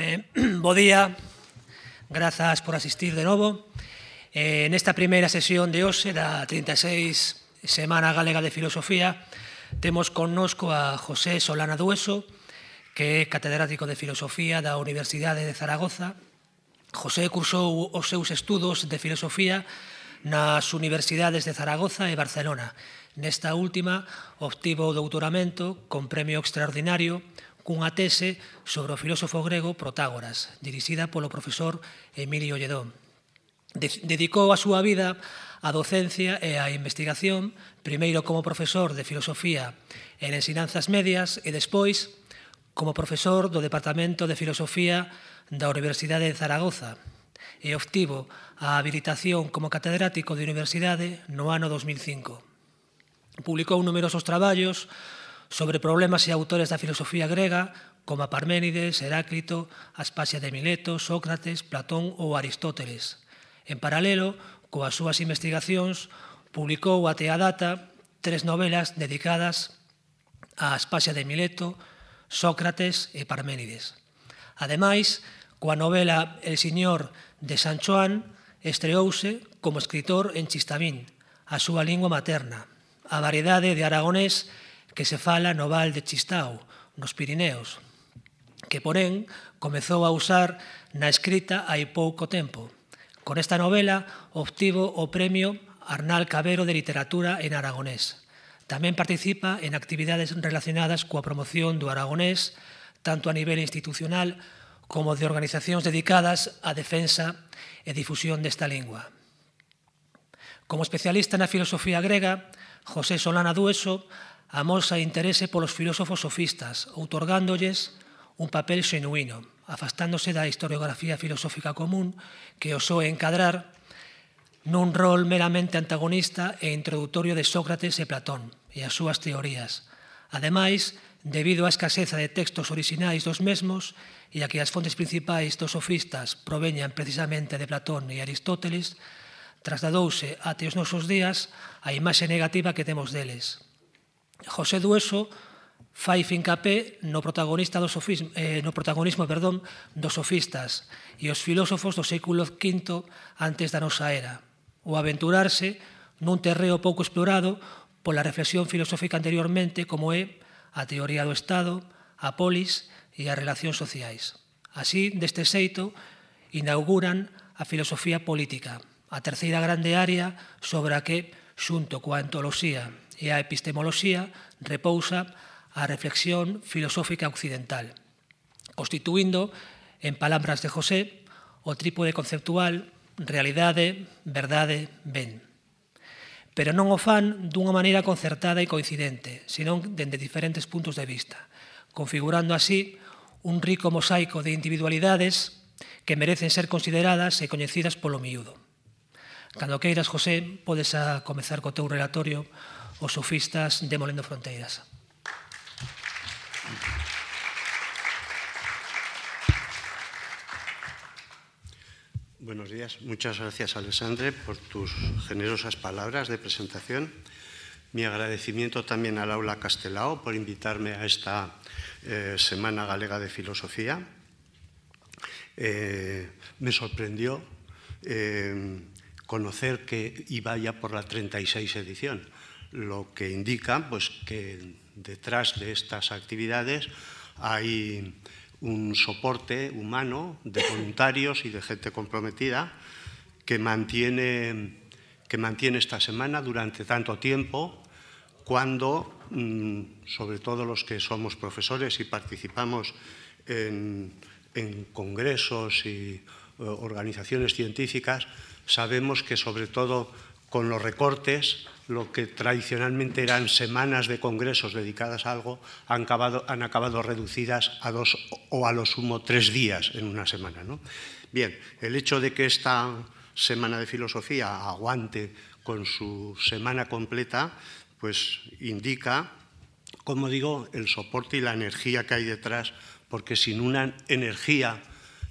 Ben, eh, bo día, grazas por asistir de novo. Eh, nesta primeira sesión de hoxe da 36 Semana Galega de Filosofía temos connosco a José Solana Dueso, que é catedrático de Filosofía da Universidade de Zaragoza. José cursou os seus estudos de Filosofía nas universidades de Zaragoza e Barcelona. Nesta última obtivo o doutoramento con premio extraordinario cunha tese sobre o filósofo grego Protágoras, dirixida polo profesor Emilio Lledón. Dedicou a súa vida a docencia e a investigación, primeiro como profesor de filosofía en ensinanzas medias e despois como profesor do Departamento de Filosofía da Universidade de Zaragoza e obtivo a habilitación como catedrático de universidade no ano 2005. Publicou numerosos traballos sobre problemas e autores da filosofía grega como Parménides, Heráclito, Aspasia de Mileto, Sócrates, Platón ou Aristóteles. En paralelo, coas súas investigacións, publicou até a data tres novelas dedicadas a Aspasia de Mileto, Sócrates e Parménides. Ademais, coa novela El Señor de San Joan estreouse como escritor en Chistamín, a súa lingua materna. A variedade de aragonés que se fala no Val de Chistau, nos Pirineos, que, porén, comezou a usar na escrita hai pouco tempo. Con esta novela obtivo o premio Arnal Cabero de Literatura en Aragonés. Tamén participa en actividades relacionadas coa promoción do aragonés, tanto a nivel institucional como de organizacións dedicadas á defensa e difusión desta lingua. Como especialista na filosofía grega, José Solana Dueso amosa interese polos filósofos sofistas, outorgándolles un papel xenuíno, afastándose da historiografía filosófica común que os soe encadrar nun rol meramente antagonista e introdutorio de Sócrates e Platón e as súas teorías. Ademais, debido á escaseza de textos orixinais dos mesmos e a que as fontes principais dos sofistas proveñan precisamente de Platón e Aristóteles, trasladouse ate os nosos días a imaxe negativa que temos deles. José Dueso fai fincapé no protagonista do sofismo, eh, no protagonismo perdón, dos sofistas e os filósofos do século V antes da nosa era, o aventurarse nun terreo pouco explorado pola reflexión filosófica anteriormente como é a teoría do Estado, a polis e as relacións sociais. Así, deste xeito, inauguran a filosofía política, a terceira grande área sobre a que, xunto coa antoloxía e a epistemoloxía repousa a reflexión filosófica occidental, constituindo, en palabras de José, o trípode conceptual realidade, verdade, ben. Pero non o fan dunha maneira concertada e coincidente, senón dende diferentes puntos de vista, configurando así un rico mosaico de individualidades que merecen ser consideradas e coñecidas polo miúdo. Cando queiras, José, podes a comezar co teu relatorio o sofistas demoliendo fronteras. Buenos días. Muchas gracias, Alessandre... por tus generosas palabras de presentación. Mi agradecimiento también al aula Castelao por invitarme a esta eh, Semana Galega de Filosofía. Eh, me sorprendió eh, conocer que iba ya por la 36 edición lo que indica pues, que detrás de estas actividades hay un soporte humano de voluntarios y de gente comprometida que mantiene, que mantiene esta semana durante tanto tiempo cuando, mm, sobre todo los que somos profesores y participamos en, en congresos y eh, organizaciones científicas, sabemos que sobre todo con los recortes, lo que tradicionalmente eran semanas de congresos dedicadas a algo, han acabado, reducidas a dos o a lo sumo tres días en una semana. ¿no? Bien, el hecho de que esta semana de filosofía aguante con su semana completa, pues indica, como digo, el soporte y la energía que hay detrás, porque sin una energía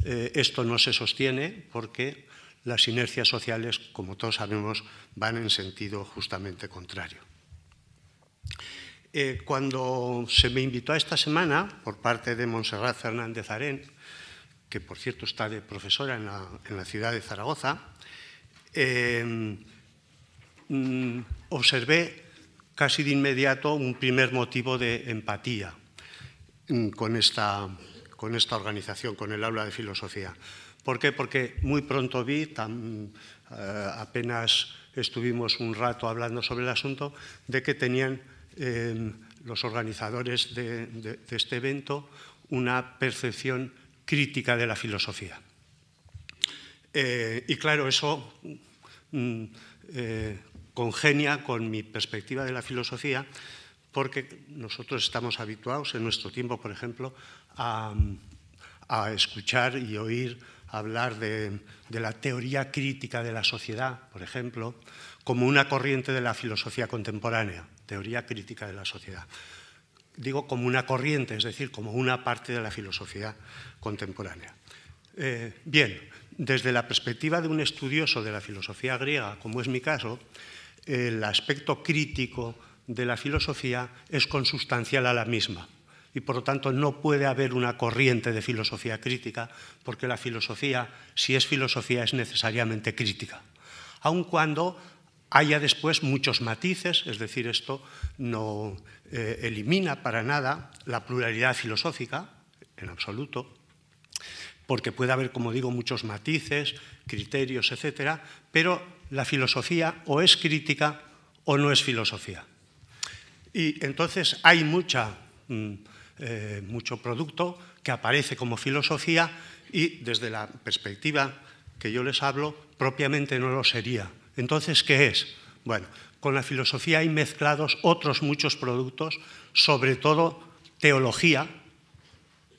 eh, esto no se sostiene, porque las inercias sociales, como todos sabemos, van en sentido justamente contrario. Eh, cuando se me invitó a esta semana por parte de Monserrat Fernández Arén, que por cierto está de profesora en la, ciudad de Zaragoza, eh, mm, observé casi de inmediato un primer motivo de empatía mm, con esta con esta organización, con el aula de filosofía. ¿Por qué? Porque muy pronto vi, eh, apenas estuvimos un rato hablando sobre el asunto, de que tenían em, los organizadores de, este evento una percepción crítica de la filosofía. Eh, y claro, eso mm, eh, congenia con mi perspectiva de la filosofía, porque nosotros estamos habituados en nuestro tiempo, por ejemplo, a, escuchar y oír hablar de, la teoría crítica de la sociedad, por ejemplo, como una corriente de la filosofía contemporánea, teoría crítica de la sociedad. Digo como una corriente, es decir, como una parte de la filosofía contemporánea. Eh, bien, desde la perspectiva de un estudioso de la filosofía griega, como es mi caso, el aspecto crítico de la filosofía es consustancial a la misma y por lo tanto no puede haber una corriente de filosofía crítica, porque la filosofía, si es filosofía, es necesariamente crítica, aun cuando haya después muchos matices, es decir, esto no eh, elimina para nada la pluralidad filosófica, en absoluto, porque puede haber, como digo, muchos matices, criterios, etcétera, pero la filosofía o es crítica o no es filosofía. Y entonces hay mucha... Mm, eh, mucho producto que aparece como filosofía y desde la perspectiva que yo les hablo, propiamente no lo sería. Entonces, ¿qué es? Bueno, con la filosofía hay mezclados otros muchos productos, sobre todo teología,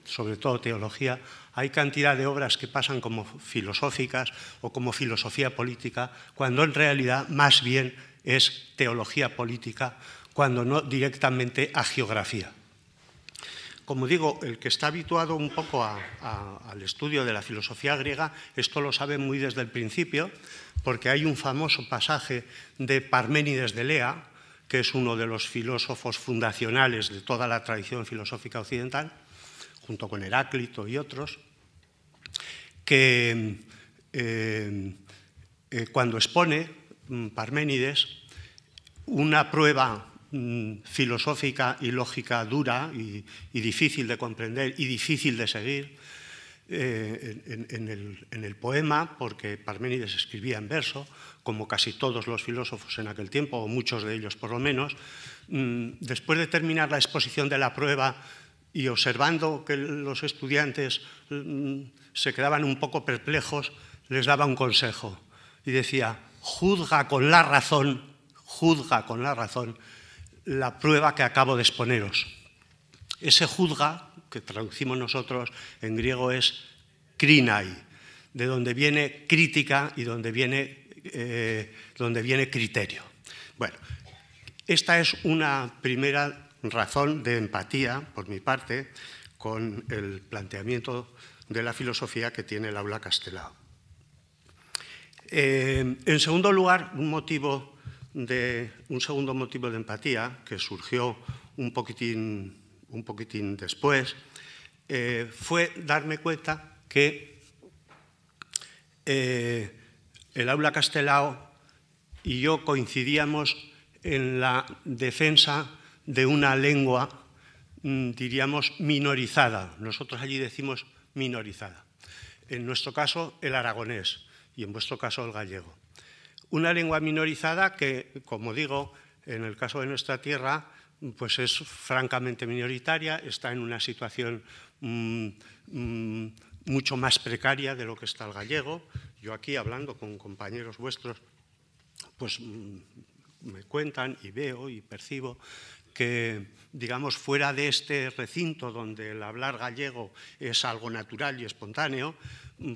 sobre todo teología, hay cantidad de obras que pasan como filosóficas o como filosofía política, cuando en realidad más bien es teología política, cuando no directamente a geografía como digo, el que está habituado un poco al estudio de la filosofía griega, esto lo sabe muy desde el principio, porque hay un famoso pasaje de Parménides de Lea, que es uno de los filósofos fundacionales de toda la tradición filosófica occidental, junto con Heráclito y otros, que eh, eh, cuando expone mm, Parménides una prueba Mm, filosófica y lógica dura y, difícil de comprender y difícil de seguir eh, en, el, poema, porque Parménides escribía en verso, como casi todos los filósofos en aquel tiempo, o muchos de ellos por lo menos. Mm, después de terminar la exposición de la prueba y observando que los estudiantes mm, se quedaban un poco perplejos, les daba un consejo y decía, juzga con la razón, juzga con la razón la prueba que acabo de exponeros. Ese juzga, que traducimos nosotros en griego es krinai, de donde viene crítica y donde viene, eh, donde viene criterio. Bueno, esta es una primera razón de empatía, por mi parte, con el planteamiento de la filosofía que tiene el aula Castelao. Eh, en segundo lugar, un motivo de un segundo motivo de empatía que surgió un poquitín, después, eh, fue darme cuenta que eh, el aula Castelao y yo coincidíamos en la defensa de una lengua, mm, diríamos, minorizada. Nosotros allí decimos minorizada. En nuestro caso, el aragonés y en vuestro caso, el gallego. Una lengua minorizada que, como digo, en el caso de nuestra tierra, pues es francamente minoritaria, está en una situación mm, mm, mucho más precaria de lo que está el gallego. Yo aquí, hablando con compañeros vuestros, pues mm, me cuentan y veo y percibo que, digamos, fuera de este recinto donde el hablar gallego es algo natural y espontáneo,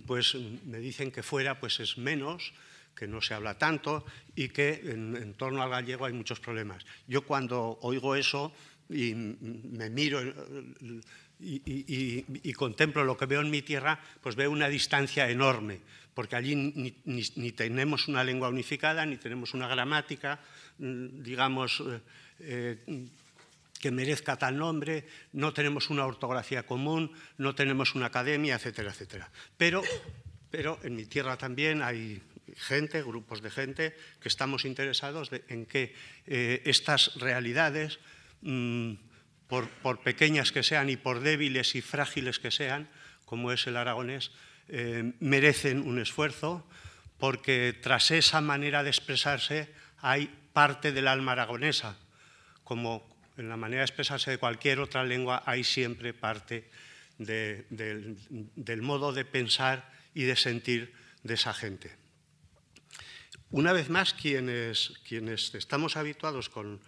pues me dicen que fuera pues es menos que no se habla tanto y que en, torno al gallego hay muchos problemas. Yo cuando oigo eso y me miro eh, y, contemplo lo que veo en mi tierra, pues veo una distancia enorme, porque allí ni, tenemos una lengua unificada, ni tenemos una gramática, mm, digamos, eh, eh, que merezca tal nombre, no tenemos una ortografía común, no tenemos una academia, etcétera, etcétera. Pero, pero en mi tierra también hay gente, grupos de gente, que estamos interesados en que eh, estas realidades, mm, por, pequeñas que sean y por débiles y frágiles que sean, como es el aragonés, eh, merecen un esfuerzo, porque tras esa manera de expresarse hay parte del alma aragonesa, como en la manera de expresarse de cualquier otra lengua hay siempre parte del modo de pensar y de sentir de esa gente. Una vez más, quienes, estamos habituados con,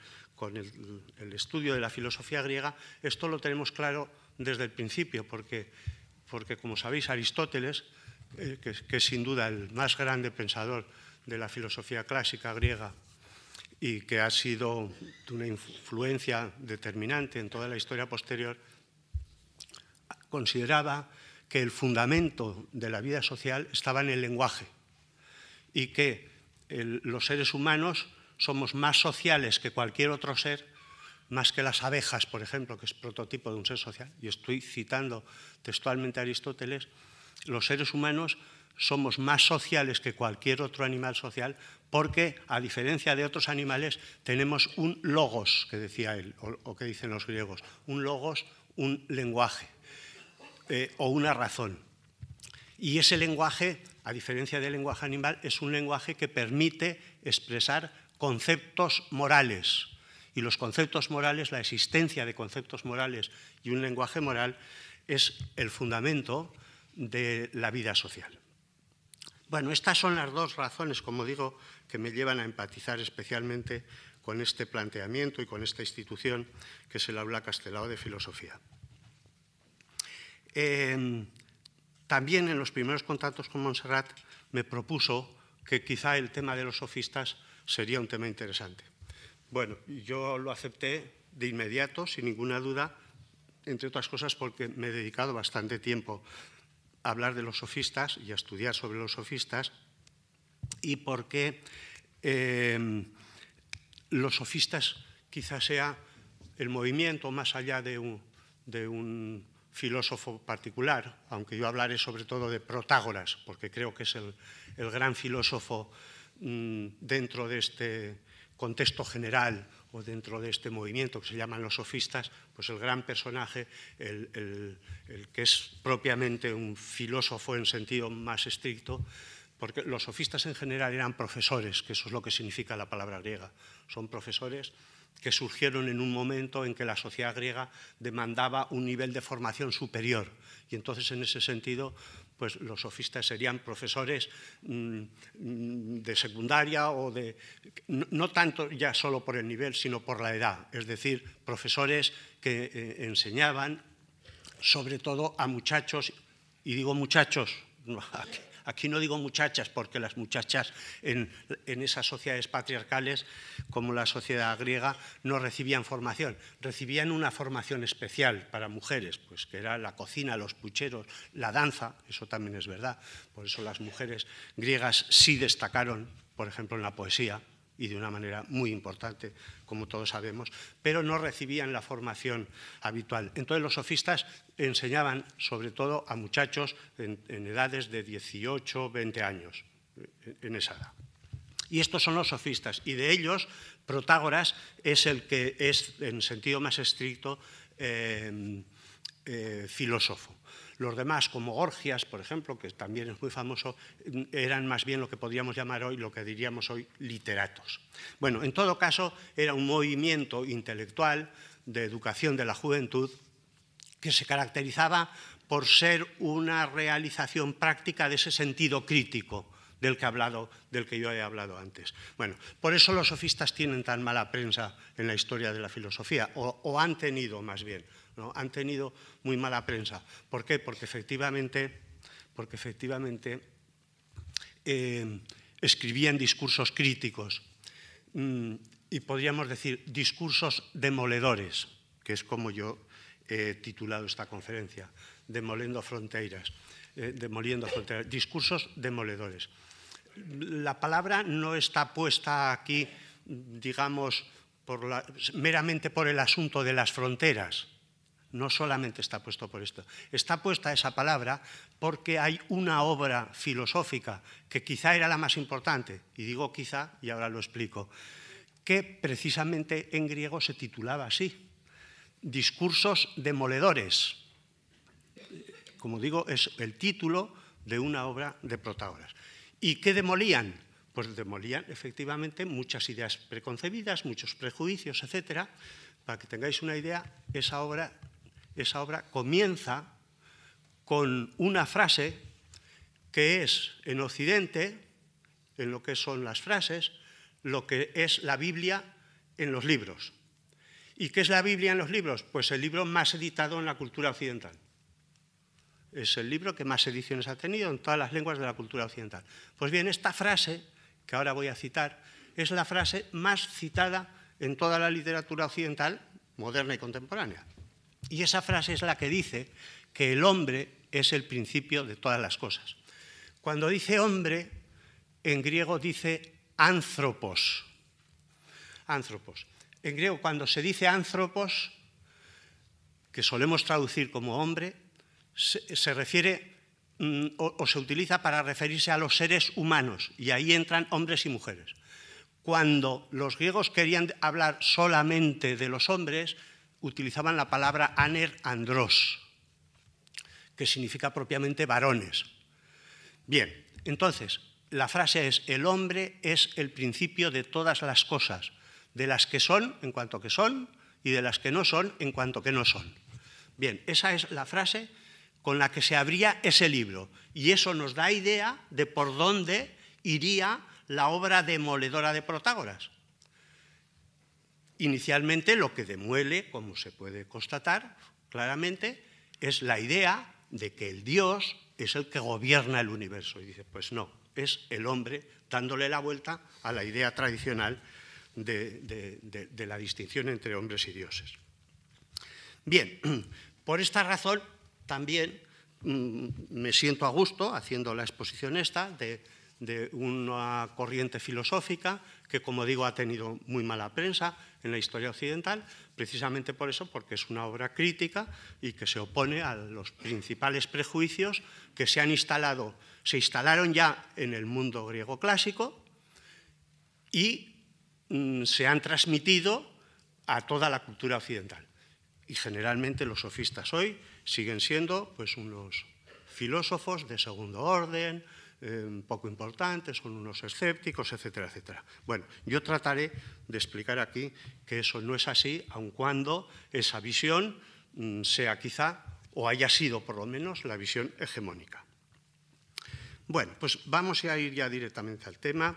el, estudio de la filosofía griega, esto lo tenemos claro desde el principio, porque, porque como sabéis, Aristóteles, eh, que, que, es sin duda el más grande pensador de la filosofía clásica griega y que ha sido de una influencia determinante en toda la historia posterior, consideraba que el fundamento de la vida social estaba en el lenguaje y que los seres humanos somos más sociales que cualquier otro ser, más que las abejas, por ejemplo, que es prototipo de un ser social, y estoy citando textualmente a Aristóteles, los seres humanos somos más sociales que cualquier otro animal social porque, a diferencia de otros animales, tenemos un logos, que decía él, o, que dicen los griegos, un logos, un lenguaje eh, o una razón. Y ese lenguaje, a diferencia del lenguaje animal, es un lenguaje que permite expresar conceptos morales. Y los conceptos morales, la existencia de conceptos morales y un lenguaje moral es el fundamento de la vida social. Bueno, estas son las dos razones, como digo, que me llevan a empatizar especialmente con este planteamiento y con esta institución que es el Aula Castelao de Filosofía. Eh, también en los primeros contactos con Montserrat me propuso que quizá el tema de los sofistas sería un tema interesante. Bueno, yo lo acepté de inmediato, sin ninguna duda, entre otras cosas porque me he dedicado bastante tiempo a hablar de los sofistas y a estudiar sobre los sofistas y porque em, los sofistas quizá sea el movimiento más allá de un filósofo particular, aunque yo hablaré sobre todo de Protágoras, porque creo que es el, gran filósofo mm, dentro de este contexto general o dentro de este movimiento que se llaman los sofistas, pues el gran personaje, el, el que es propiamente un filósofo en sentido más estricto, porque los sofistas en general eran profesores, que eso es lo que significa la palabra griega, son profesores que surgieron en un momento en que la sociedad griega demandaba un nivel de formación superior. Y entonces, en ese sentido, pues los sofistas serían profesores mm, de secundaria o de... No, tanto ya solo por el nivel, sino por la edad. Es decir, profesores que eh, enseñaban sobre todo a muchachos, y digo muchachos, Aquí no digo muchachas, porque las muchachas en, esas sociedades patriarcales, como la sociedad griega, no recibían formación. Recibían una formación especial para mujeres, pues que era la cocina, los pucheros, la danza, eso también es verdad. Por eso las mujeres griegas sí destacaron, por ejemplo, en la poesía, y de una manera muy importante, como todos sabemos, pero no recibían la formación habitual. Entonces los sofistas enseñaban sobre todo a muchachos en, edades de 18, 20 años, en esa edad. Y estos son los sofistas, y de ellos Protágoras es el que es, en sentido más estricto, eh, eh, filósofo. Los demás, como Gorgias, por ejemplo, que también es muy famoso, eran más bien lo que podríamos llamar hoy, lo que diríamos hoy, literatos. Bueno, en todo caso, era un movimiento intelectual de educación de la juventud que se caracterizaba por ser una realización práctica de ese sentido crítico del que, he hablado, del que yo he hablado antes. Bueno, por eso los sofistas tienen tan mala prensa en la historia de la filosofía, o, o han tenido más bien, han tenido muy mala prensa. ¿Por qué? Porque efectivamente, eh, escribían discursos críticos mm, y podríamos decir discursos demoledores, que es como yo he titulado esta conferencia, Demoliendo Fronteras, eh, discursos demoledores. La palabra no está puesta aquí, digamos, meramente por el asunto de las fronteras, no solamente está puesto por esto. Está puesta esa palabra porque hay una obra filosófica que quizá era la más importante, y digo quizá, y ahora lo explico, que precisamente en griego se titulaba así, Discursos demoledores. Como digo, es el título de una obra de Protágoras. ¿Y qué demolían? Pues demolían efectivamente muchas ideas preconcebidas, muchos prejuicios, etc. Para que tengáis una idea, esa obra esa obra comienza con una frase que es en Occidente, en lo que son las frases, lo que es la Biblia en los libros. ¿Y qué es la Biblia en los libros? Pues el libro más editado en la cultura occidental. Es el libro que más ediciones ha tenido en todas las lenguas de la cultura occidental. Pues bien, esta frase, que ahora voy a citar, es la frase más citada en toda la literatura occidental moderna y contemporánea. Y esa frase es la que dice que el hombre es el principio de todas las cosas. Cuando dice hombre, en griego dice anthropos. Anthropos. En griego, cuando se dice anthropos, que solemos traducir como hombre, se, refiere mm, o se utiliza para referirse a los seres humanos, y ahí entran hombres y mujeres. Cuando los griegos querían hablar solamente de los hombres, utilizaban la palabra aner andros, que significa propiamente varones. Bien, entonces, la frase es, el hombre es el principio de todas las cosas, de las que son en cuanto que son y de las que no son en cuanto que no son. Bien, esa es la frase con la que se abría ese libro y eso nos da idea de por dónde iría la obra demoledora de Protágoras. Inicialmente lo que demuele, como se puede constatar claramente, es la idea de que el Dios es el que gobierna el universo. Y dice, pues no, es el hombre dándole la vuelta a la idea tradicional de, la distinción entre hombres y dioses. Bien, por esta razón también mm, me siento a gusto haciendo la exposición esta de una corriente filosófica que como digo ha tenido muy mala prensa en la historia occidental, precisamente por eso, porque es una obra crítica y que se opone a los principales prejuicios que se han instalado, se instalaron ya en el mundo griego clásico y mm, se han transmitido a toda la cultura occidental. Y generalmente los sofistas hoy siguen siendo pues unos filósofos de segundo orden, eh, poco importantes, con unos escépticos, etcétera, etcétera. Bueno, yo trataré de explicar aquí que eso no es así, aun cuando esa visión mm, sea quizá, o haya sido por lo menos, la visión hegemónica. Bueno, pues vamos a ir ya directamente al tema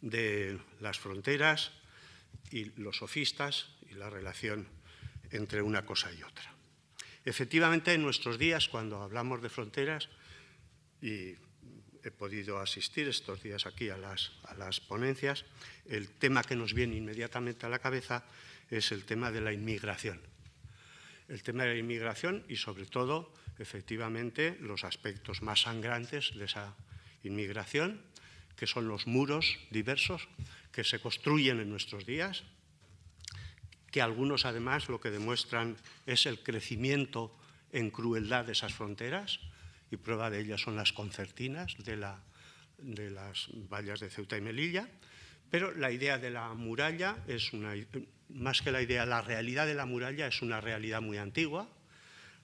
de las fronteras y los sofistas y la relación entre una cosa y otra. Efectivamente, en nuestros días, cuando hablamos de fronteras, y he podido asistir estos días aquí a las, ponencias, el tema que nos viene inmediatamente a la cabeza es el tema de la inmigración. El tema de la inmigración y sobre todo, efectivamente, los aspectos más sangrantes de esa inmigración, que son los muros diversos que se construyen en nuestros días, que algunos además lo que demuestran es el crecimiento en crueldad de esas fronteras, y prueba de ellas son las concertinas de, la, de las vallas de Ceuta y Melilla. Pero la idea de la muralla es una, más que la idea, la realidad de la muralla es una realidad muy antigua.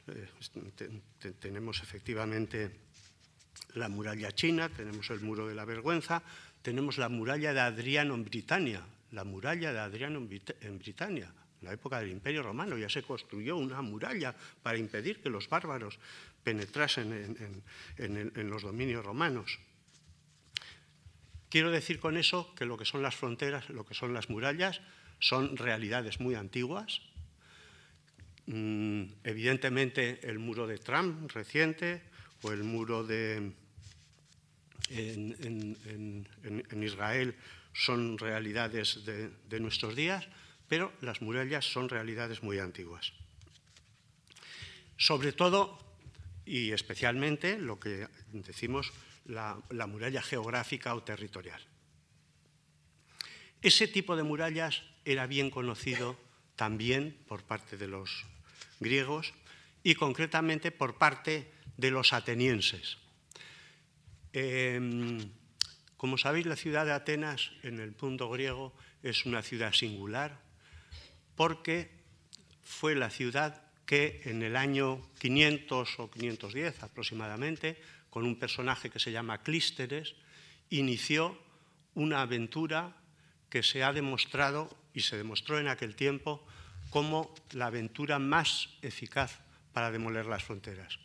Eh, este, tenemos efectivamente la muralla china, tenemos el muro de la vergüenza, tenemos la muralla de Adriano en Britania, la muralla de Adriano en Britania. En la época del Imperio Romano ya se construyó una muralla para impedir que los bárbaros penetrasen en, los dominios romanos. Quiero decir con eso que lo que son las fronteras, lo que son las murallas, son realidades muy antiguas. Mm, evidentemente el muro de Trump reciente o el muro de, en, Israel son realidades de, de, nuestros días, pero las murallas son realidades muy antiguas. Sobre todo y especialmente lo que decimos la, muralla geográfica o territorial. Ese tipo de murallas era bien conocido también por parte de los griegos y concretamente por parte de los atenienses. Em, como sabéis, la ciudad de Atenas en el punto griego es una ciudad singular porque fue la ciudad que en el año 500 o 510 aproximadamente, con un personaje que se llama Clísteres, inició una aventura que se ha demostrado y se demostró en aquel tiempo como la aventura más eficaz para demoler las fronteras.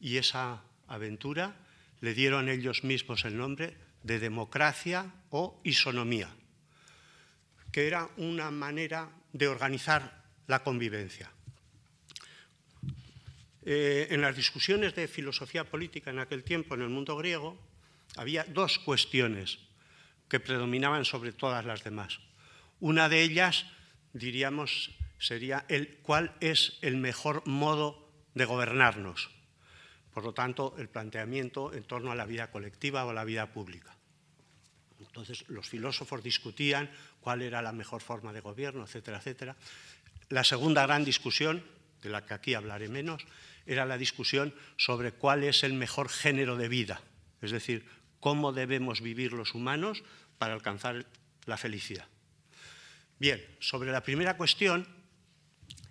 Y esa aventura le dieron ellos mismos el nombre de democracia o isonomía, que era una manera de organizar la convivencia. Eh, en las discusiones de filosofía política en aquel tiempo en el mundo griego había dos cuestiones que predominaban sobre todas las demás. Una de ellas, diríamos, sería el cuál es el mejor modo de gobernarnos. Por lo tanto, el planteamiento en torno a la vida colectiva o la vida pública. Entonces, los filósofos discutían cuál era la mejor forma de gobierno, etcétera, etcétera. La segunda gran discusión, de la que aquí hablaré menos, era la discusión sobre cuál es el mejor género de vida, es decir, cómo debemos vivir los humanos para alcanzar la felicidad. Bien, sobre la primera cuestión,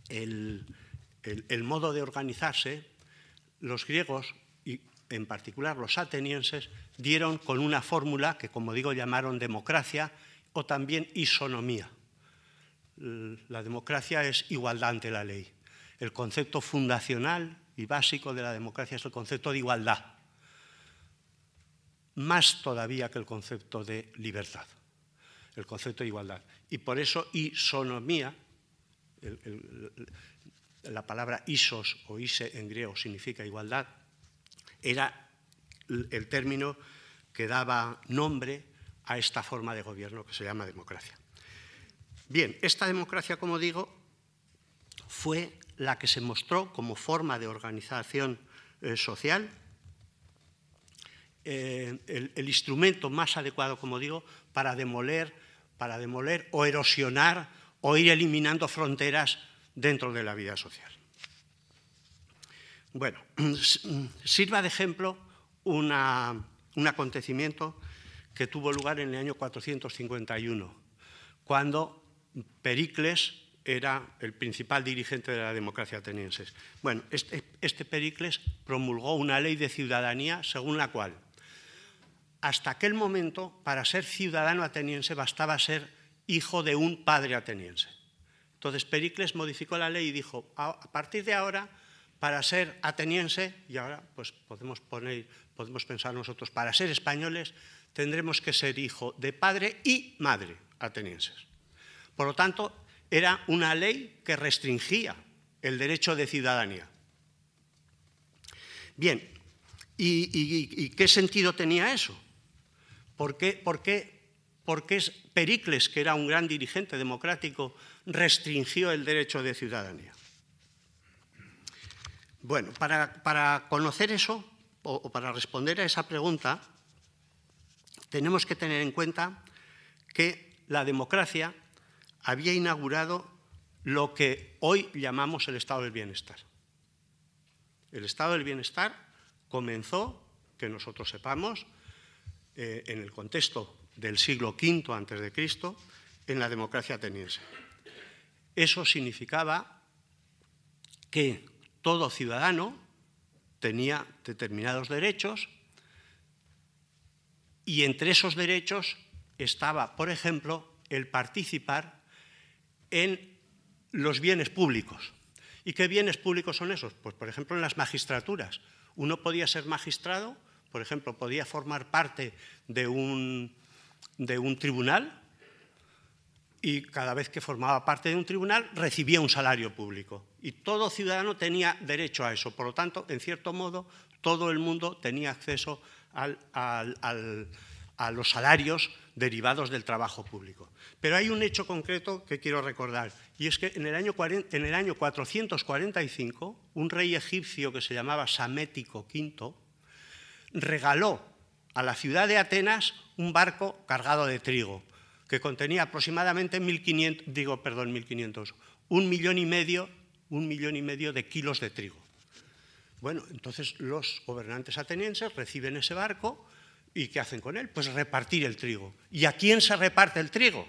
el, modo de organizarse, los griegos y en particular los atenienses dieron con una fórmula que, como digo, llamaron democracia o también isonomía. La democracia es igualdad ante la ley el concepto fundacional y básico de la democracia es el concepto de igualdad, más todavía que el concepto de libertad, el concepto de igualdad. Y por eso isonomía, la palabra isos o ise en griego significa igualdad, era el término que daba nombre a esta forma de gobierno que se llama democracia. Bien, esta democracia, como digo, fue la que se mostró como forma de organización eh, social, eh, el, instrumento más adecuado, como digo, para demoler, para demoler o erosionar o ir eliminando fronteras dentro de la vida social. Bueno, sirva de ejemplo un acontecimiento que tuvo lugar en el año 451, cuando Pericles era el principal dirigente de la democracia ateniense. Bueno, este, este, Pericles promulgó una ley de ciudadanía según la cual hasta aquel momento para ser ciudadano ateniense bastaba ser hijo de un padre ateniense. Entonces Pericles modificó la ley y dijo, a partir de ahora, para ser ateniense, y ahora pues podemos, poner, podemos pensar nosotros, para ser españoles tendremos que ser hijo de padre y madre atenienses. Por lo tanto, era una ley que restringía el derecho de ciudadanía. Bien, ¿y, qué sentido tenía eso? ¿Por qué, por, qué, Pericles, que era un gran dirigente democrático, restringió el derecho de ciudadanía? Bueno, para, conocer eso o para responder a esa pregunta, tenemos que tener en cuenta que la democracia había inaugurado lo que hoy llamamos el estado del bienestar. El estado del bienestar comenzó, que nosotros sepamos, eh, en el contexto del siglo V antes de Cristo, en la democracia ateniense. Eso significaba que todo ciudadano tenía determinados derechos y entre esos derechos estaba, por ejemplo, el participar en los bienes públicos. ¿Y qué bienes públicos son esos? Pues, por ejemplo, en las magistraturas. Uno podía ser magistrado, por ejemplo, podía formar parte de un, de un tribunal y cada vez que formaba parte de un tribunal recibía un salario público. Y todo ciudadano tenía derecho a eso. Por lo tanto, en cierto modo, todo el mundo tenía acceso al, al a los salarios derivados del trabajo público. Pero hay un hecho concreto que quiero recordar, y es que en el año, 445, un rey egipcio que se llamaba Samético V regaló a la ciudad de Atenas un barco cargado de trigo, que contenía aproximadamente 1.500, digo, perdón, 1.500, un millón y medio, un millón y medio de kilos de trigo. Bueno, entonces los gobernantes atenienses reciben ese barco, ¿Y qué hacen con él? Pues repartir el trigo. ¿Y a quién se reparte el trigo?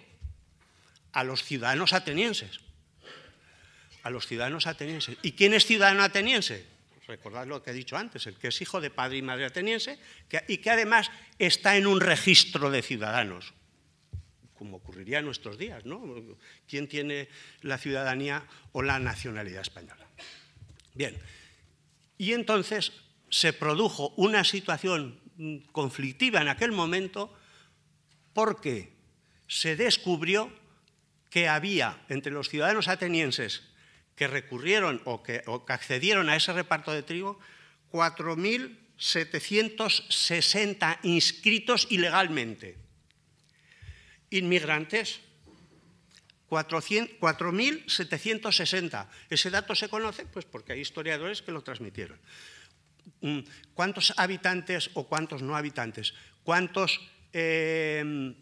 A los ciudadanos atenienses. A los ciudadanos atenienses. ¿Y quién es ciudadano ateniense? Pues recordad lo que he dicho antes, el que es hijo de padre y madre ateniense y que además está en un registro de ciudadanos, como ocurriría en nuestros días, ¿no? ¿Quién tiene la ciudadanía o la nacionalidad española? Bien, y entonces se produjo una situación conflictiva en aquel momento porque se descubrió que había entre los ciudadanos atenienses que recurrieron o que, accedieron a ese reparto de trigo 4.760 inscritos ilegalmente, inmigrantes 4.760. Ese dato se conoce pues, porque hay historiadores que lo transmitieron. Mm, cuántos habitantes o cuántos no habitantes, cuántos em,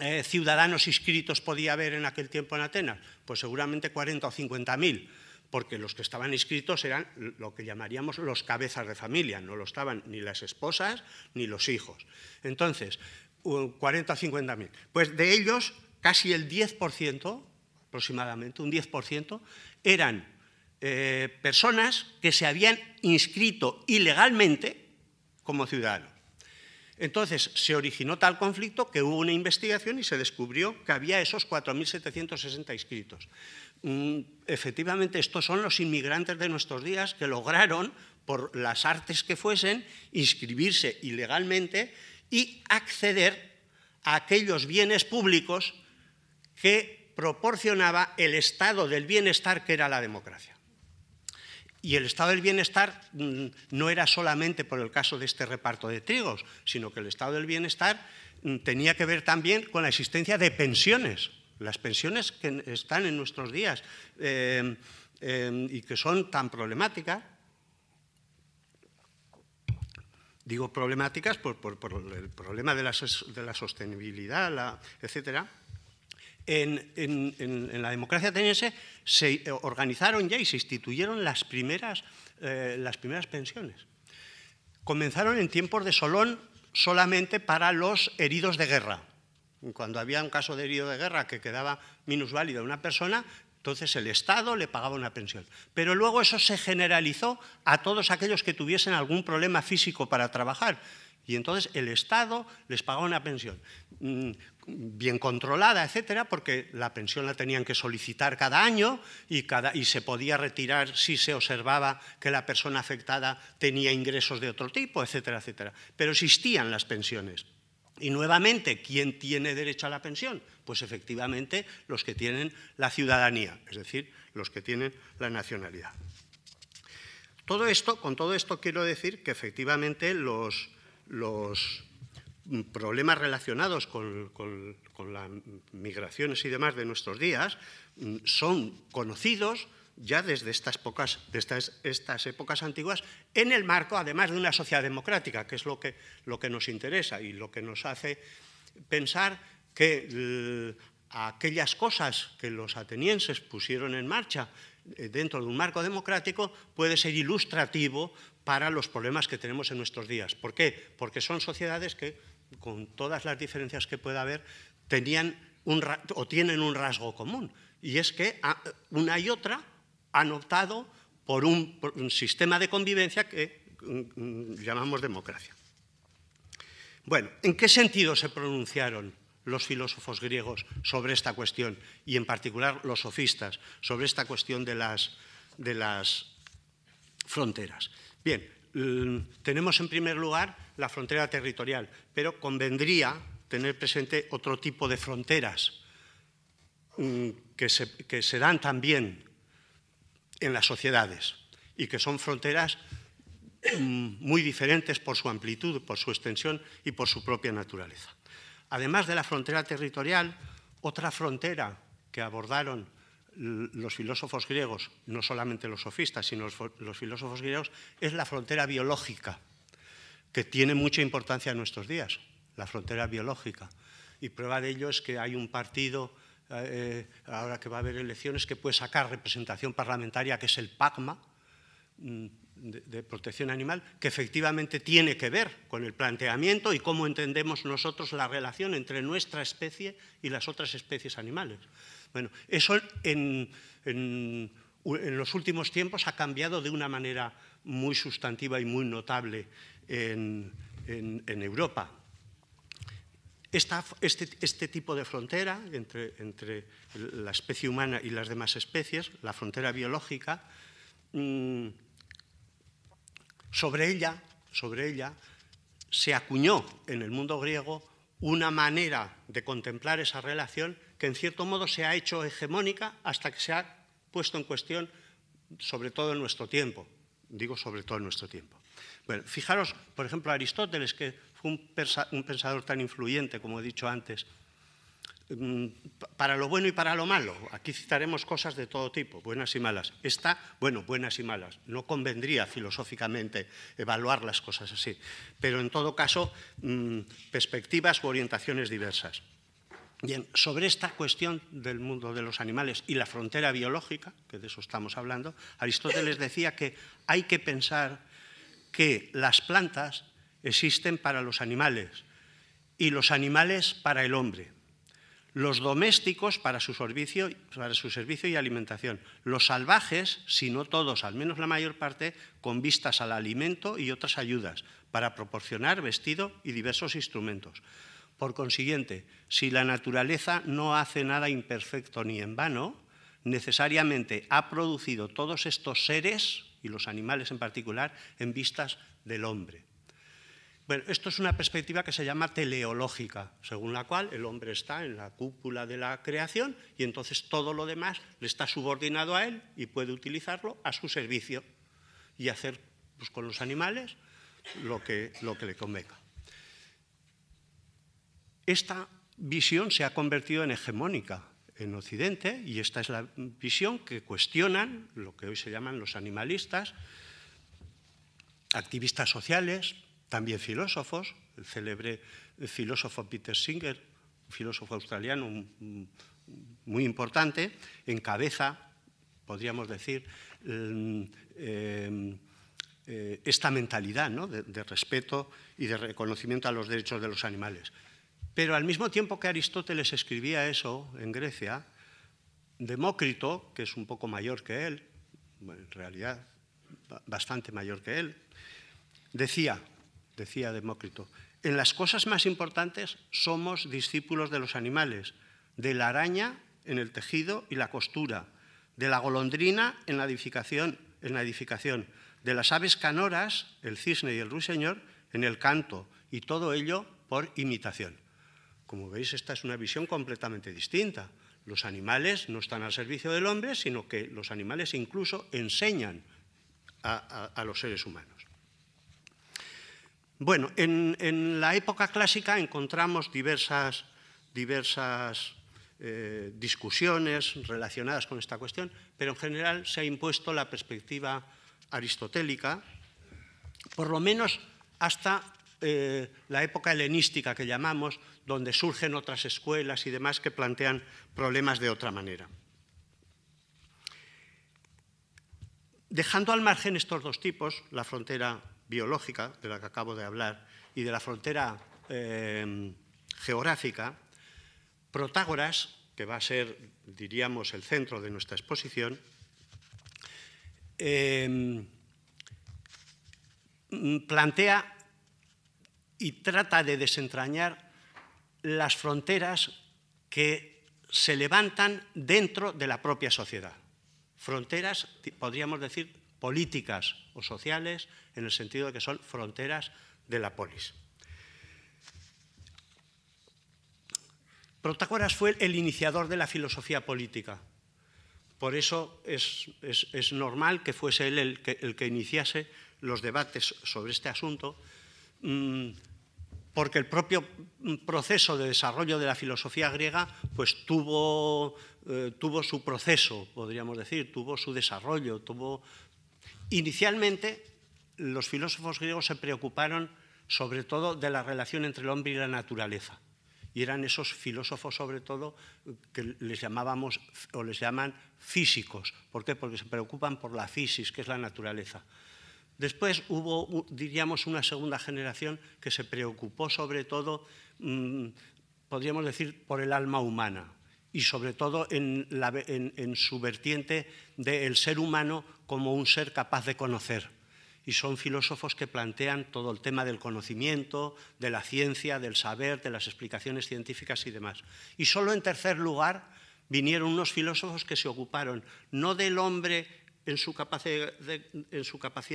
eh, ciudadanos inscritos podía haber en aquel tiempo en Atenas. Pues seguramente 40 o 50 mil, porque los que estaban inscritos eran lo que llamaríamos los cabezas de familia, no lo estaban ni las esposas ni los hijos. Entonces, 40 o 50 mil. Pues de ellos, casi el 10%, aproximadamente un 10%, eran eh, personas que se habían inscrito ilegalmente como ciudadanos. Entonces se originó tal conflicto que hubo una investigación y se descubrió que había esos 4.760 inscritos. Mm, efectivamente, estos son los inmigrantes de nuestros días que lograron, por las artes que fuesen, inscribirse ilegalmente y acceder a aquellos bienes públicos que proporcionaba el estado del bienestar que era la democracia. Y el estado del bienestar mm, no era solamente por el caso de este reparto de trigos, sino que el estado del bienestar mm, tenía que ver también con la existencia de pensiones, las pensiones que están en nuestros días em, em, y que son tan problemáticas. Digo problemáticas por, el problema de la, sostenibilidad, etcétera. En, la democracia ateniense se organizaron ya y se instituyeron las primeras, eh, las primeras pensiones. Comenzaron en tiempos de Solón solamente para los heridos de guerra. Cuando había un caso de herido de guerra que quedaba minusválida una persona, entonces el Estado le pagaba una pensión. Pero luego eso se generalizó a todos aquellos que tuviesen algún problema físico para trabajar. Y entonces el Estado les pagaba una pensión. Mm, bien controlada, etcétera, porque la pensión la tenían que solicitar cada año y, cada, y se podía retirar si se observaba que la persona afectada tenía ingresos de otro tipo, etcétera, etcétera. Pero existían las pensiones. Y nuevamente, ¿quién tiene derecho a la pensión? Pues efectivamente los que tienen la ciudadanía, es decir, los que tienen la nacionalidad. Todo esto, con todo esto quiero decir que efectivamente los, los problemas relacionados con, las migraciones y demás de nuestros días mm, son conocidos ya desde estas, épocas antiguas, en el marco, además, de una sociedad democrática, que es lo que, lo que nos interesa y lo que nos hace pensar que mm, aquellas cosas que los atenienses pusieron en marcha eh, dentro de un marco democrático puede ser ilustrativo para los problemas que tenemos en nuestros días. ¿Por qué? Porque son sociedades que con todas las diferencias que pueda haber, tenían o tienen un rasgo común, y es que ah, una y otra han optado por un, por un sistema de convivencia que mm, mm, llamamos democracia. Bueno, ¿en qué sentido se pronunciaron los filósofos griegos sobre esta cuestión y en particular los sofistas sobre esta cuestión de las, de las fronteras. Bien, Mm, tenemos en primer lugar la frontera territorial, pero convendría tener presente otro tipo de fronteras mm, que se, dan también en las sociedades y que son fronteras mm, muy diferentes por su amplitud, por su extensión y por su propia naturaleza. Además de la frontera territorial, otra frontera que abordaron los filósofos griegos, no solamente los sofistas, sino los, filósofos griegos, es la frontera biológica, que tiene mucha importancia en nuestros días, la frontera biológica. Y prueba de ello es que hay un partido, eh, ahora que va a haber elecciones, que puede sacar representación parlamentaria, que es el PACMA, mm, de protección animal, que efectivamente tiene que ver con el planteamiento y cómo entendemos nosotros la relación entre nuestra especie y las otras especies animales. Bueno, eso en, los últimos tiempos ha cambiado de una manera muy sustantiva y muy notable en, Europa. Este, este, tipo de frontera entre, la especie humana y las demás especies, la frontera biológica, mm, sobre, ella, sobre ella se acuñó en el mundo griego una manera de contemplar esa relación que en cierto modo se ha hecho hegemónica hasta que se ha puesto en cuestión, sobre todo en nuestro tiempo. Digo sobre todo en nuestro tiempo. Bueno, fijaros, por ejemplo, Aristóteles, que fue un, pensador tan influyente, como he dicho antes, mm, para lo bueno y para lo malo. Aquí citaremos cosas de todo tipo, buenas y malas. Esta, bueno, buenas y malas. No convendría filosóficamente evaluar las cosas así, pero en todo caso, mm, perspectivas u orientaciones diversas. Bien, sobre esta cuestión del mundo de los animales y la frontera biológica, que de eso estamos hablando, Aristóteles decía que hay que pensar que las plantas existen para los animales y los animales para el hombre. Los domésticos para su, servicio, para su servicio y alimentación. Los salvajes, si no todos, al menos la mayor parte, con vistas al alimento y otras ayudas, para proporcionar vestido y diversos instrumentos. Por consiguiente, si la naturaleza no hace nada imperfecto ni en vano, necesariamente ha producido todos estos seres, y los animales en particular, en vistas del hombre. Bueno, esto es una perspectiva que se llama teleológica, según la cual el hombre está en la cúpula de la creación y entonces todo lo demás le está subordinado a él y puede utilizarlo a su servicio y hacer pues, con los animales lo que, lo que le convenga esta visión se ha convertido en hegemónica en Occidente y esta es la visión que cuestionan lo que hoy se llaman los animalistas, activistas sociales, también filósofos, el célebre filósofo Peter Singer, un filósofo australiano muy importante, encabeza, podríamos decir, em, eh, esta mentalidad de respeto y de reconocimiento a los derechos de los animales. Pero al mismo tiempo que Aristóteles escribía eso en Grecia, Demócrito, que es un poco mayor que él, en realidad bastante mayor que él, decía, decía Demócrito, en las cosas más importantes somos discípulos de los animales, de la araña en el tejido y la costura, de la golondrina en la edificación, en la edificación de las aves canoras, el cisne y el ruiseñor, en el canto, y todo ello por imitación. Como veis, esta es una visión completamente distinta. Los animales no están al servicio del hombre, sino que los animales incluso enseñan a, los seres humanos. Bueno, en, la época clásica encontramos diversas, eh, discusiones relacionadas con esta cuestión, pero en general se ha impuesto la perspectiva aristotélica, por lo menos hasta eh, la época helenística que llamamos, donde surgen otras escuelas y demás que plantean problemas de otra manera. Dejando al margen estos dos tipos, la frontera biológica, de la que acabo de hablar, y de la frontera eh, geográfica, Protágoras, que va a ser, diríamos, el centro de nuestra exposición, eh, plantea y trata de desentrañar las fronteras que se levantan dentro de la propia sociedad. Fronteras, podríamos decir, políticas o sociales, en el sentido de que son fronteras de la polis. Protágoras fue el iniciador de la filosofía política. Por eso es, normal que fuese él el que, iniciase los debates sobre este asunto. Mm, porque el propio mm, proceso de desarrollo de la filosofía griega pues eh, tuvo, su proceso, podríamos decir, tuvo su desarrollo, tuvo... Inicialmente los filósofos griegos se preocuparon sobre todo de la relación entre el hombre y la naturaleza. Y eran esos filósofos sobre todo que les llamábamos o les llaman físicos. ¿Por qué? Porque se preocupan por la física, que es la naturaleza. Después hubo, diríamos, una segunda generación que se preocupó sobre todo, mm, podríamos decir, por el alma humana y sobre todo en, su vertiente del ser humano como un ser capaz de conocer. Y son filósofos que plantean todo el tema del conocimiento, de la ciencia, del saber, de las explicaciones científicas y demás. Y solo en tercer lugar vinieron unos filósofos que se ocuparon no del hombre en su, capacidad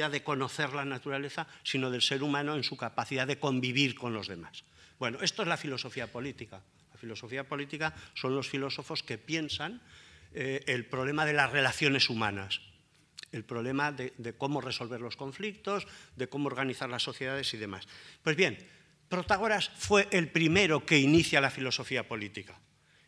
de, conocer la naturaleza, sino del ser humano en su capacidad de convivir con los demás. Bueno, esto es la filosofía política. La filosofía política son los filósofos que piensan eh, el problema de las relaciones humanas, el problema de, de, cómo resolver los conflictos, de cómo organizar las sociedades y demás. Pues bien, Protágoras fue el primero que inicia la filosofía política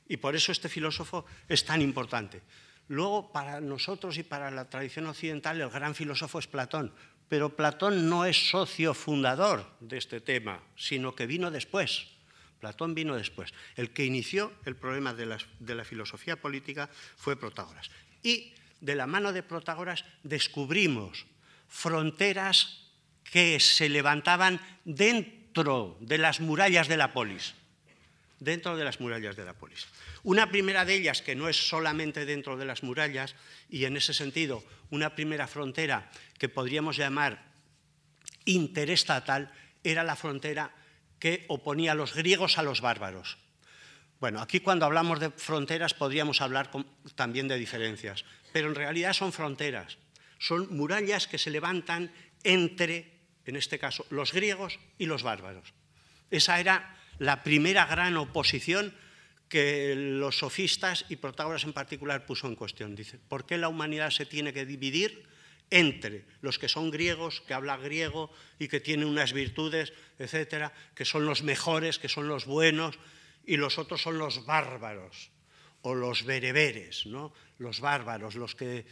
y por eso este filósofo es tan importante. Luego, para nosotros y para la tradición occidental, el gran filósofo es Platón, pero Platón no es socio fundador de este tema, sino que vino después. Platón vino después. El que inició el problema de la, filosofía política fue Protágoras. Y de la mano de Protágoras descubrimos fronteras que se levantaban dentro de las murallas de la polis dentro de las murallas de la polis. Una primera de ellas, que no es solamente dentro de las murallas, y en ese sentido, una primera frontera que podríamos llamar interestatal, era la frontera que oponía los griegos a los bárbaros. Bueno, aquí cuando hablamos de fronteras podríamos hablar también de diferencias, pero en realidad son fronteras, son murallas que se levantan entre, en este caso, los griegos y los bárbaros. Esa era la primera gran oposición que los sofistas y Protágoras en particular puso en cuestión. Dice, ¿por qué la humanidad se tiene que dividir entre los que son griegos, que hablan griego y que tienen unas virtudes, etcétera, que son los mejores, que son los buenos, y los otros son los bárbaros o los bereberes, ¿no? Los bárbaros, los que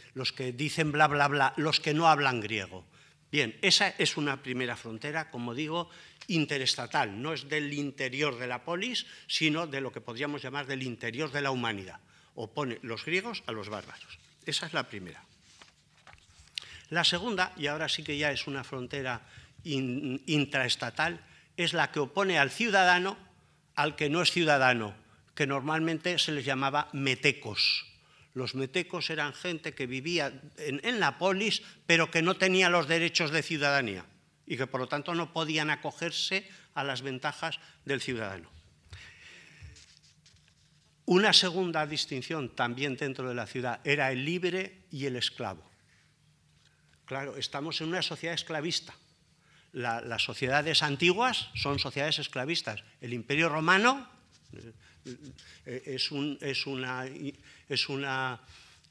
dicen bla bla bla, los que no hablan griego. Bien, esa es una primera frontera, como digo, interestatal, no es del interior de la polis, sino de lo que podríamos llamar del interior de la humanidad. Opone los griegos a los bárbaros. Esa es la primera. La segunda, y ahora sí que ya es una frontera intraestatal, es la que opone al ciudadano al que no es ciudadano, que normalmente se les llamaba metecos. Los metecos eran gente que vivía en, la polis, pero que no tenía los derechos de ciudadanía y que por lo tanto no podían acogerse a las ventajas del ciudadano. Una segunda distinción también dentro de la ciudad era el libre y el esclavo. Claro, estamos en una sociedad esclavista. las sociedades antiguas son sociedades esclavistas. El imperio romano eh, eh, es, un, es, una, es una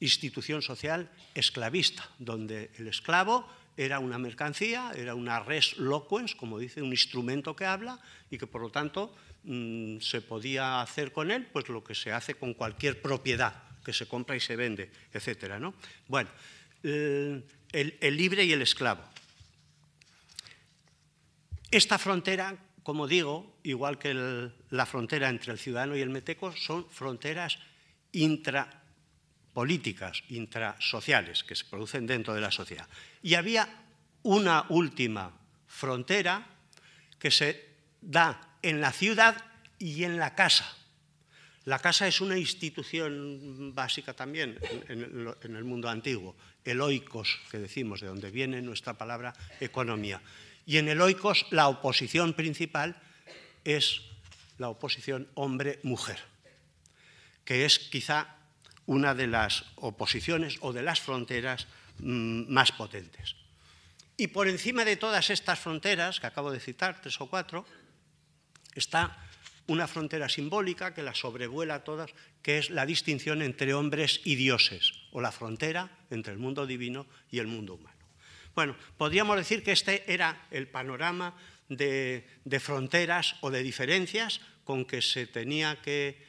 institución social esclavista, donde el esclavo era una mercancía, era una res loquens, como dice, un instrumento que habla y que por lo tanto mm, se podía hacer con él pues lo que se hace con cualquier propiedad que se compra y se vende, etc. ¿no? Bueno, eh, el, el libre y el esclavo. Esta frontera como digo, igual que la frontera entre el ciudadano y el meteco, son fronteras intrapolíticas, intrasociales, que se producen dentro de la sociedad. Y había una última frontera que se da en la ciudad y en la casa. La casa es una institución básica también en, el mundo antiguo, el oikos, que decimos, de donde viene nuestra palabra economía. Y en el oikos la oposición principal es la oposición hombre-mujer, que es quizá una de las oposiciones o de las fronteras mm, más potentes. Y por encima de todas estas fronteras, que acabo de citar, tres o cuatro, está una frontera simbólica que la sobrevuela a todas, que es la distinción entre hombres y dioses, o la frontera entre el mundo divino y el mundo humano. Bueno, podríamos decir que este era el panorama de, fronteras o de diferencias con que se tenía que,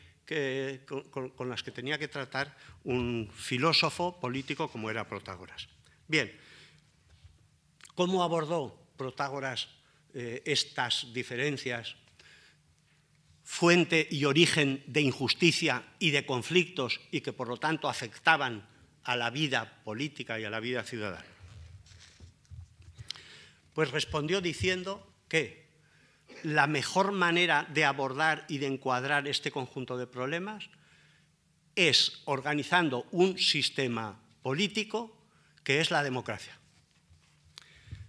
las que tenía que tratar un filósofo político como era Protágoras. Bien, ¿cómo abordó Protágoras eh, estas diferencias, fuente y origen de injusticia y de conflictos y que por lo tanto afectaban a la vida política y a la vida ciudadana? Pues respondió diciendo que la mejor manera de abordar y de encuadrar este conjunto de problemas es organizando un sistema político que es la democracia.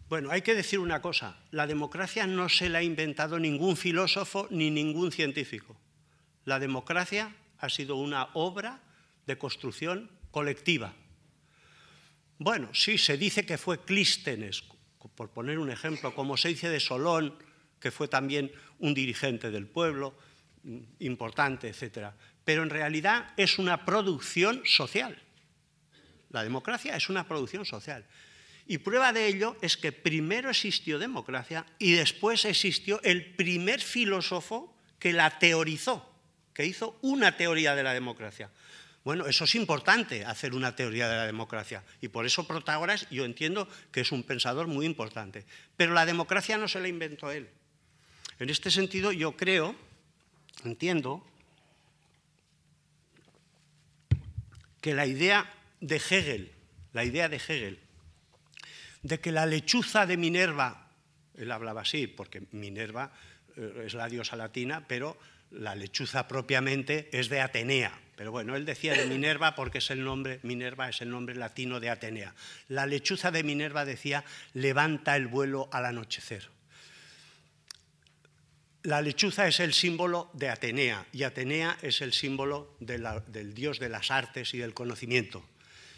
Bueno, hay que decir una cosa, la democracia no se la ha inventado ningún filósofo ni ningún científico. La democracia ha sido una obra de construcción colectiva. Bueno, sí, se dice que fue Clístenes por poner un ejemplo, como se dice de Solón, que fue también un dirigente del pueblo mm, importante, etc. Pero en realidad es una producción social. La democracia es una producción social. Y prueba de ello es que primero existió democracia y después existió el primer filósofo que la teorizó, que hizo una teoría de la democracia. Bueno, eso es importante, hacer una teoría de la democracia. Y por eso Protágoras yo entiendo que es un pensador muy importante. Pero la democracia no se la inventó él. En este sentido yo creo, entiendo, que la idea de Hegel, la idea de Hegel, de que la lechuza de Minerva, él hablaba así, porque Minerva eh, es la diosa latina, pero la lechuza propiamente es de Atenea, pero bueno, él decía de Minerva porque es el nombre, Minerva es el nombre latino de Atenea. La lechuza de Minerva decía, levanta el vuelo al anochecer. La lechuza es el símbolo de Atenea y Atenea es el símbolo del dios de las artes y del conocimiento.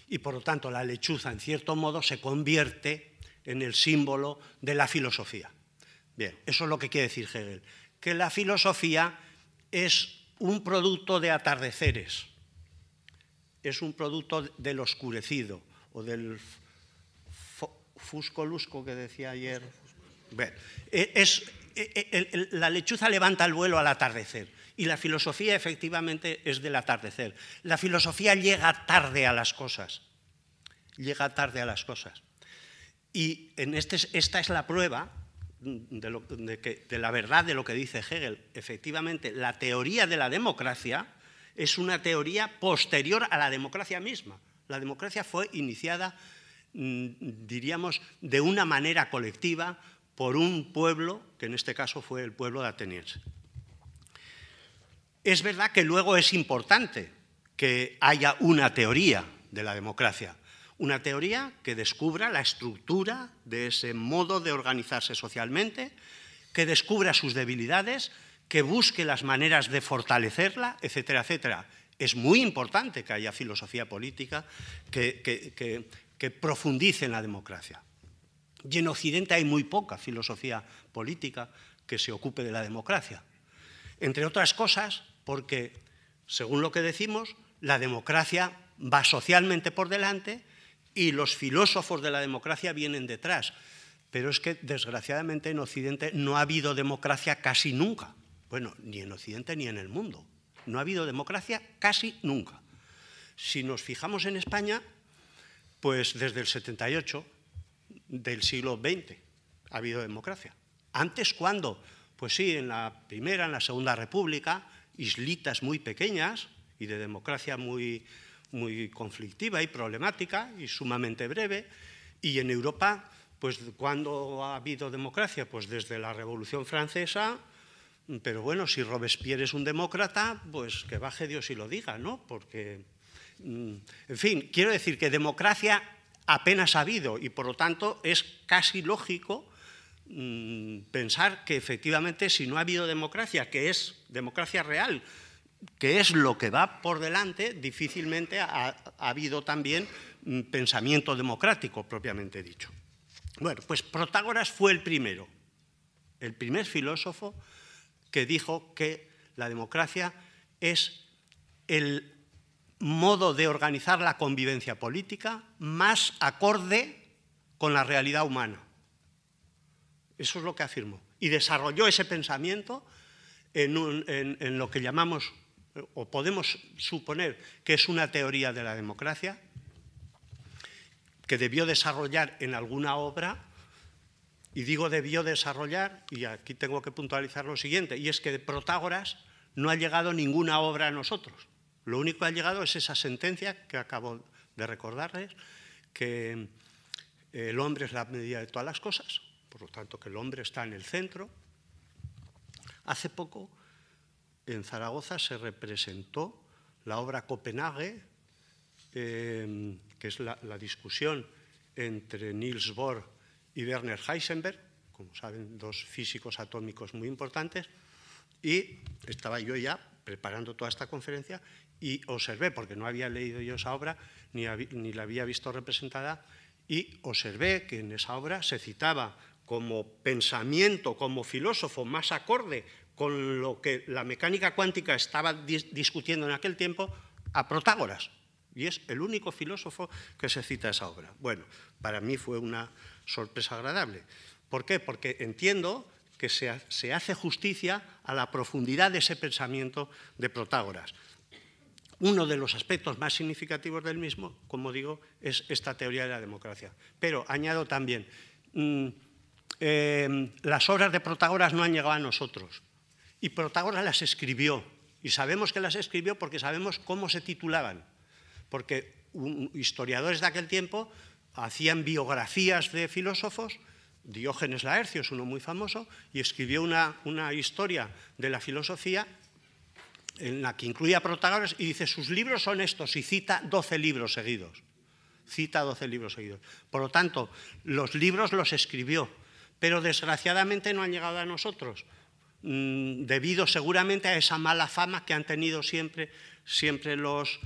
Y por lo tanto la lechuza en cierto modo se convierte en el símbolo de la filosofía. Bien, eso es lo que quiere decir Hegel, que la filosofía es un producto de atardeceres, es un producto del oscurecido o del fuscolusco que decía ayer. E, es, e, e, la lechuza levanta el vuelo al atardecer y la filosofía efectivamente es del atardecer. La filosofía llega tarde a las cosas, llega tarde a las cosas. Y en este, esta es la prueba de, la verdad de lo que dice Hegel. Efectivamente, la teoría de la democracia es una teoría posterior a la democracia misma. La democracia fue iniciada, mm, diríamos, de una manera colectiva por un pueblo, que en este caso fue el pueblo de ateniense. Es verdad que luego es importante que haya una teoría de la democracia, una teoría que descubra la estructura de ese modo de organizarse socialmente, que descubra sus debilidades, que busque las maneras de fortalecerla, etcétera, etcétera. Es muy importante que haya filosofía política que, profundice en la democracia. Y en Occidente hay muy poca filosofía política que se ocupe de la democracia. Entre otras cosas, porque, según lo que decimos, la democracia va socialmente por delante y los filósofos de la democracia vienen detrás. Pero es que, desgraciadamente, en Occidente no ha habido democracia casi nunca. Bueno, ni en Occidente ni en el mundo. No ha habido democracia casi nunca. Si nos fijamos en España, pues desde el 78 del siglo XX ha habido democracia. ¿Antes cuándo? Pues sí, en la Primera, en la Segunda República, islitas muy pequeñas y de democracia muy, muy conflictiva y problemática y sumamente breve. Y en Europa, pues cuando ha habido democracia, pues desde la Revolución Francesa, pero bueno, si Robespierre es un demócrata, pues que baje Dios y lo diga, ¿no? Porque, mm, en fin, quiero decir que democracia apenas ha habido y por lo tanto es casi lógico mm, pensar que efectivamente si no ha habido democracia, que es democracia real, que es lo que va por delante, difícilmente ha, habido también mm, pensamiento democrático propiamente dicho. Bueno, pues Protágoras fue el primero, el primer filósofo que dijo que la democracia es el modo de organizar la convivencia política más acorde con la realidad humana. Eso es lo que afirmó. Y desarrolló ese pensamiento en lo que llamamos o podemos suponer que es una teoría de la democracia que debió desarrollar en alguna obra, y digo debió desarrollar, y aquí tengo que puntualizar lo siguiente, y es que de Protágoras no ha llegado ninguna obra a nosotros. Lo único que ha llegado es esa sentencia que acabo de recordarles, que eh, el hombre es la medida de todas las cosas, por lo tanto que el hombre está en el centro. Hace poco en Zaragoza se representó la obra Copenhague, em, que es la, discusión entre Niels Bohr y Werner Heisenberg, como saben, dos físicos atómicos muy importantes, y estaba yo ya preparando toda esta conferencia y observé, porque no había leído yo esa obra, ni, ni la había visto representada, y observé que en esa obra se citaba como pensamiento, como filósofo más acorde con lo que la mecánica cuántica estaba discutiendo en aquel tiempo a Protágoras. Y es el único filósofo que se cita esa obra. Bueno, para mí fue una sorpresa agradable. ¿Por qué? Porque entiendo que se, hace justicia a la profundidad de ese pensamiento de Protágoras. Uno de los aspectos más significativos del mismo, como digo, es esta teoría de la democracia. Pero añado también, mm, eh, las obras de Protágoras no han llegado a nosotros. Y Protágoras las escribió. Y sabemos que las escribió porque sabemos cómo se titulaban. Porque historiadores de aquel tiempo hacían biografías de filósofos. Diógenes Laercio es uno muy famoso y escribió una, historia de la filosofía en la que incluía Protágoras y dice, sus libros son estos, y cita 12 libros seguidos. Cita 12 libros seguidos. Por lo tanto, los libros los escribió, pero desgraciadamente no han llegado a nosotros. Mm, debido seguramente a esa mala fama que han tenido siempre, siempre los,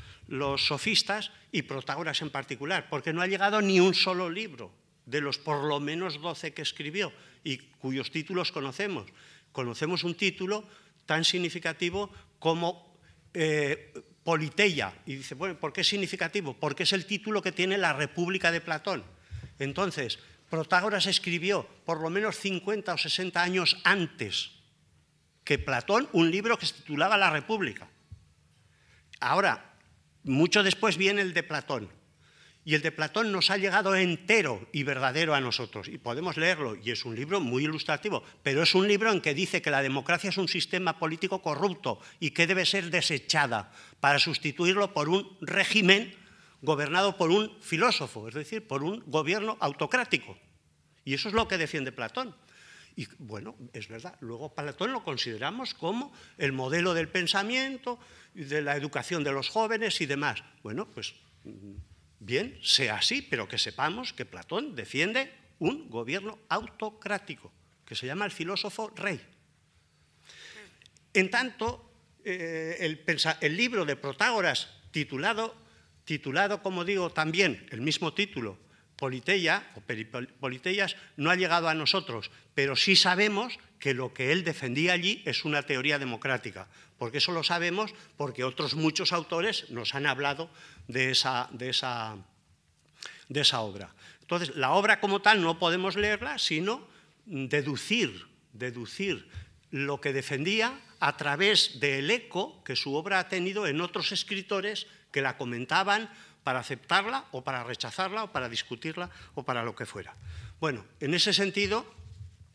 sofistas y Protágoras en particular, porque no ha llegado ni un solo libro de los por lo menos doce que escribió y cuyos títulos conocemos. Conocemos un título tan significativo como eh, Politeia. Y dice, bueno, ¿por qué es significativo? Porque es el título que tiene la República de Platón. Entonces, Protágoras escribió por lo menos 50 o 60 años antes que Platón un libro que se titulaba La República. Ahora, mucho después viene el de Platón. Y el de Platón nos ha llegado entero y verdadero a nosotros. Y podemos leerlo. Y es un libro muy ilustrativo. Pero es un libro en que dice que la democracia es un sistema político corrupto y que debe ser desechada para sustituirlo por un régimen gobernado por un filósofo, es decir, por un gobierno autocrático. Y eso es lo que defiende Platón. Y bueno, es verdad, luego Platón lo consideramos como el modelo del pensamiento, de la educación de los jóvenes y demás. Bueno, pues mm, bien, sea así, pero que sepamos que Platón defiende un gobierno autocrático, que se llama el filósofo rey. En tanto, eh, el, libro de Protágoras, titulado, titulado, como digo, también el mismo título, Politeia o Politeias no ha llegado a nosotros, pero sí sabemos que lo que él defendía allí es una teoría democrática, porque eso lo sabemos porque otros muchos autores nos han hablado de esa, de esa, de esa obra. Entonces, la obra como tal no podemos leerla, sino deducir, deducir lo que defendía a través del eco que su obra ha tenido en otros escritores que la comentaban para aceptarla o para rechazarla o para discutirla o para lo que fuera. Bueno, en ese sentido,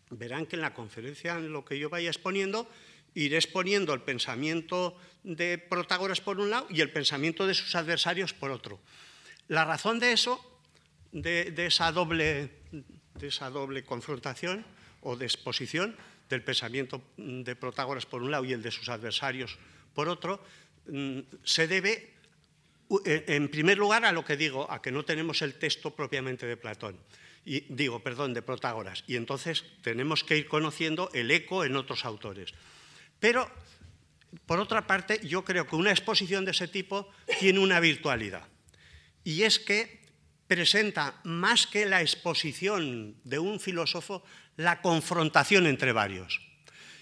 verán que en la conferencia, en lo que yo vaya exponiendo, iré exponiendo el pensamiento de Protágoras por un lado y el pensamiento de sus adversarios por otro. La razón de eso, de, esa, doble, de esa doble confrontación o de exposición del pensamiento de Protágoras por un lado y el de sus adversarios por otro, mm, se debe eh, en primer lugar, a lo que digo, a que no tenemos el texto propiamente de Platón, y, digo, perdón, de Protágoras, y entonces tenemos que ir conociendo el eco en otros autores. Pero, por otra parte, yo creo que una exposición de ese tipo tiene una virtualidad, y es que presenta más que la exposición de un filósofo, la confrontación entre varios.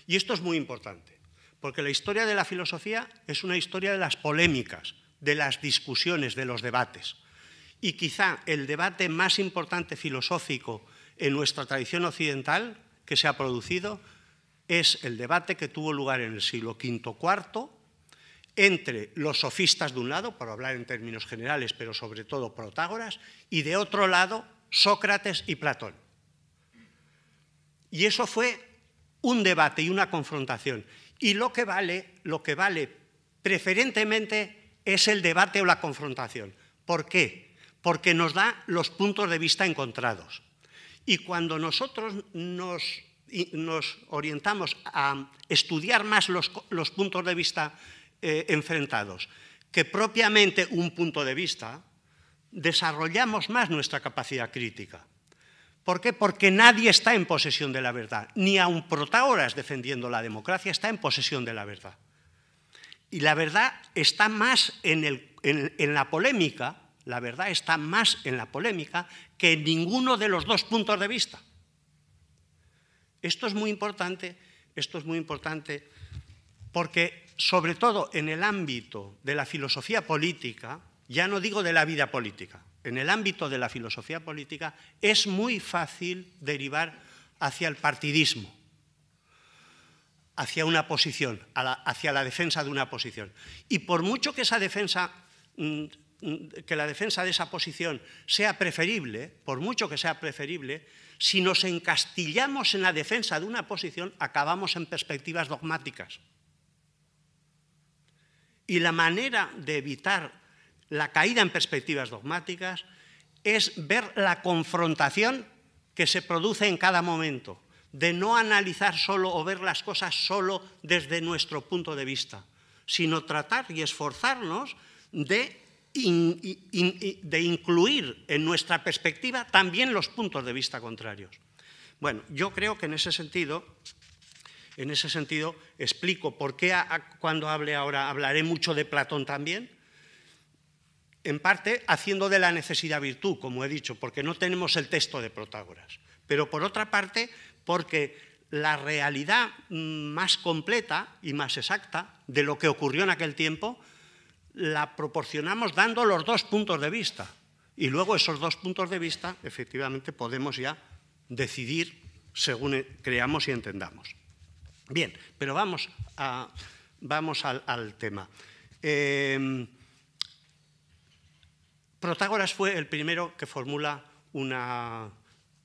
Y esto es muy importante, porque la historia de la filosofía es una historia de las polémicas, de las discusiones, de los debates. Y quizá el debate más importante filosófico en nuestra tradición occidental que se ha producido es el debate que tuvo lugar en el siglo v cuarto entre los sofistas de un lado, por hablar en términos generales, pero sobre todo Protágoras, y de otro lado Sócrates y Platón. Y eso fue un debate y una confrontación. Y lo que vale, lo que vale preferentemente es el debate o la confrontación. ¿Por qué? Porque nos da los puntos de vista encontrados. Y cuando nosotros nos, orientamos a estudiar más los, puntos de vista eh, enfrentados que propiamente un punto de vista, desarrollamos más nuestra capacidad crítica. ¿Por qué? Porque nadie está en posesión de la verdad, ni aun Protágoras defendiendo la democracia está en posesión de la verdad. Y la verdad está más en, la polémica, la verdad está más en la polémica que en ninguno de los dos puntos de vista. Esto es muy importante, esto es muy importante porque sobre todo en el ámbito de la filosofía política, ya no digo de la vida política, en el ámbito de la filosofía política es muy fácil derivar hacia el partidismo hacia una posición, hacia la defensa de una posición. Y por mucho que esa defensa mm, mm, que la defensa de esa posición sea preferible, por mucho que sea preferible, si nos encastillamos en la defensa de una posición, acabamos en perspectivas dogmáticas. Y la manera de evitar la caída en perspectivas dogmáticas es ver la confrontación que se produce en cada momento de no analizar solo o ver las cosas solo desde nuestro punto de vista, sino tratar y esforzarnos de, de incluir en nuestra perspectiva también los puntos de vista contrarios. Bueno, yo creo que en ese sentido, en ese sentido explico por qué cuando hable ahora hablaré mucho de Platón también, en parte haciendo de la necesidad virtud, como he dicho, porque no tenemos el texto de Protágoras. Pero por otra parte, porque la realidad más completa y más exacta de lo que ocurrió en aquel tiempo la proporcionamos dando los dos puntos de vista. Y luego esos dos puntos de vista, efectivamente, podemos ya decidir según creamos y entendamos. Bien, pero vamos, al, tema. Em, Protágoras fue el primero que formula una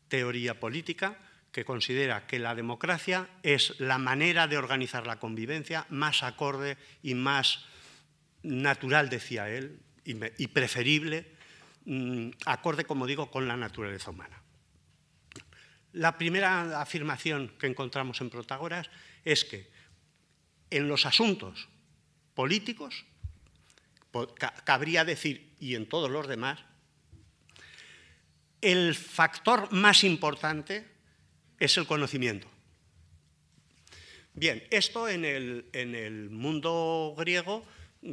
teoría política que considera que la democracia es la manera de organizar la convivencia más acorde y más natural, decía él, y, preferible, mm, acorde, como digo, con la naturaleza humana. La primera afirmación que encontramos en Protágoras es que en los asuntos políticos cabría decir, y en todos los demás, el factor más importante es el conocimiento. Bien, esto en el, mundo griego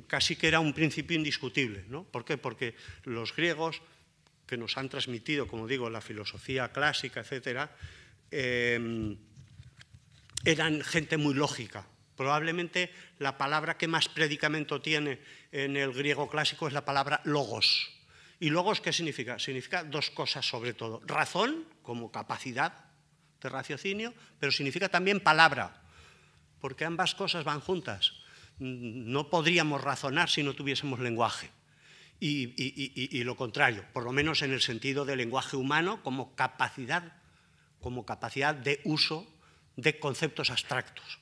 casi que era un principio indiscutible. ¿no? ¿Por qué? Porque los griegos que nos han transmitido, como digo, la filosofía clásica, etc., eh, eran gente muy lógica. Probablemente la palabra que más predicamento tiene en el griego clásico es la palabra logos. ¿Y logos qué significa? Significa dos cosas sobre todo. Razón, como capacidad de raciocinio, pero significa también palabra, porque ambas cosas van juntas. No podríamos razonar si no tuviésemos lenguaje. Y, lo contrario, por lo menos en el sentido del lenguaje humano como capacidad, como capacidad de uso de conceptos abstractos.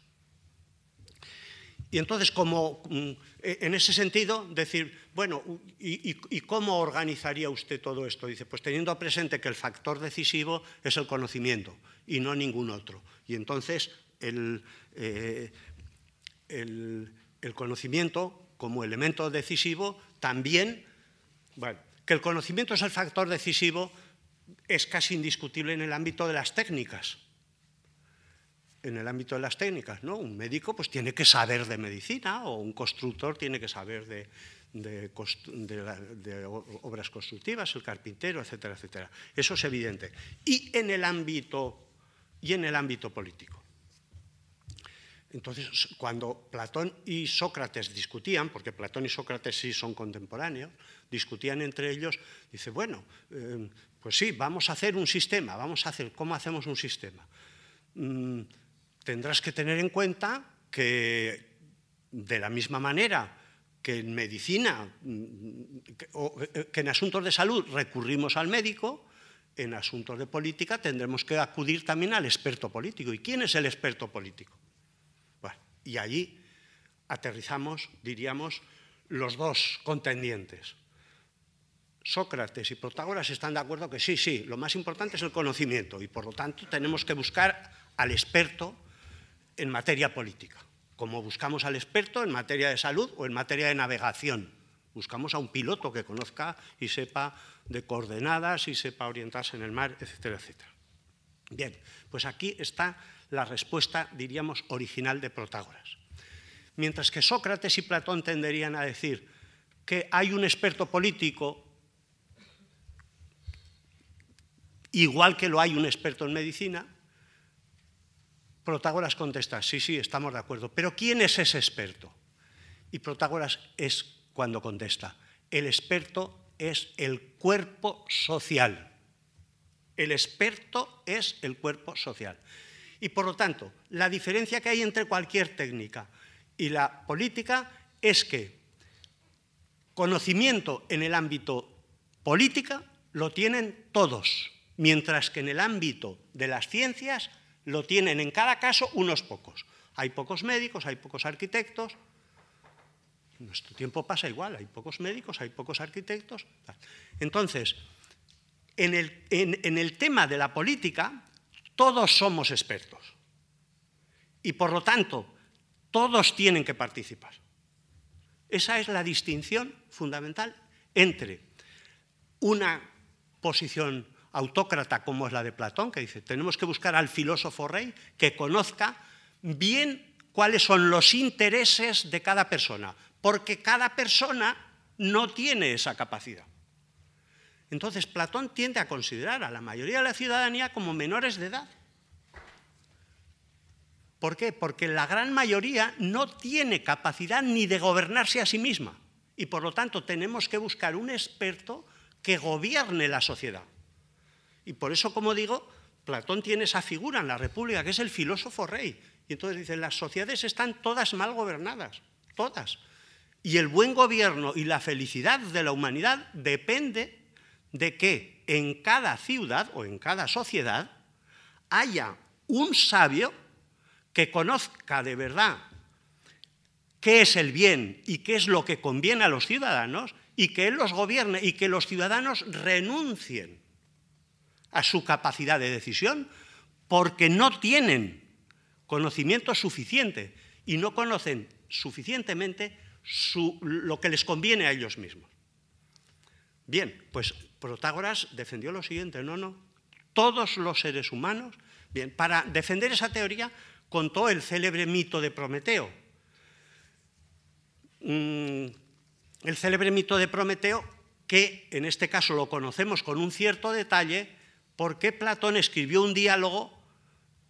Y entonces, como mm, en ese sentido, decir, bueno, ¿y, cómo organizaría usted todo esto? Dice, pues teniendo presente que el factor decisivo es el conocimiento y no ningún otro. Y entonces eh, el, el, conocimiento como elemento decisivo también, bueno, que el conocimiento es el factor decisivo es casi indiscutible en el ámbito de las técnicas. En el ámbito de las técnicas, ¿no? Un médico pues tiene que saber de medicina o un constructor tiene que saber de, de, obras constructivas, el carpintero, etcétera, etcétera. Eso es evidente. Y en el ámbito y en el ámbito político. Entonces, cuando Platón y Sócrates discutían, porque Platón y Sócrates sí son contemporáneos, discutían entre ellos, dice, bueno, eh, pues sí, vamos a hacer un sistema, vamos a hacer, ¿cómo hacemos un sistema? Mm, tendrás que tener en cuenta que de la misma manera que en medicina, mm, eh, que en asuntos de salud recurrimos al médico, en asuntos de política tendremos que acudir también al experto político. ¿Y quién es el experto político? y allí aterrizamos, diríamos, los dos contendientes. Sócrates y Protágoras están de acuerdo que sí, sí, lo más importante es el conocimiento y por lo tanto tenemos que buscar al experto en materia política, como buscamos al experto en materia de salud o en materia de navegación. Buscamos a un piloto que conozca y sepa de coordenadas y sepa orientarse en el mar, etcétera, etcétera. Bien, pues aquí está la respuesta, diríamos, original de Protágoras. Mientras que Sócrates y Platón tenderían a decir que hay un experto político, igual que lo hay un experto en medicina, Protágoras contesta, sí, sí, estamos de acuerdo, pero ¿quién es ese experto? Y Protágoras es cuando contesta, el experto es el cuerpo social. El experto es el cuerpo social. Y por lo tanto, la diferencia que hay entre cualquier técnica y la política es que conocimiento en el ámbito política lo tienen todos, mientras que en el ámbito de las ciencias lo tienen en cada caso unos pocos. Hay pocos médicos, hay pocos arquitectos, nuestro tiempo pasa igual, hay pocos médicos, hay pocos arquitectos. Entonces, en el, en el tema de la política, todos somos expertos. Y por lo tanto, todos tienen que participar. Esa es la distinción fundamental entre una posición autócrata como es la de Platón, que dice, tenemos que buscar al filósofo rey que conozca bien cuáles son los intereses de cada persona, porque cada persona no tiene esa capacidad. Entonces, Platón tiende a considerar a la mayoría de la ciudadanía como menores de edad. ¿Por qué? Porque la gran mayoría no tiene capacidad ni de gobernarse a sí misma. Y por lo tanto, tenemos que buscar un experto que gobierne la sociedad. Y por eso, como digo, Platón tiene esa figura en la República, que es el filósofo rey. Y entonces dice, las sociedades están todas mal gobernadas, todas. Y el buen gobierno y la felicidad de la humanidad depende de que en cada ciudad o en cada sociedad haya un sabio que conozca de verdad qué es el bien y qué es lo que conviene a los ciudadanos y que él los gobierne y que los ciudadanos renuncien a su capacidad de decisión porque no tienen conocimiento suficiente y no conocen suficientemente lo que les conviene a ellos mismos. Bien, pues Protágoras defendió lo siguiente, no, no, todos los seres humanos, bien, para defender esa teoría contó el célebre mito de Prometeo. Mm, el célebre mito de Prometeo, que en este caso lo conocemos con un cierto detalle, porque Platón escribió un diálogo,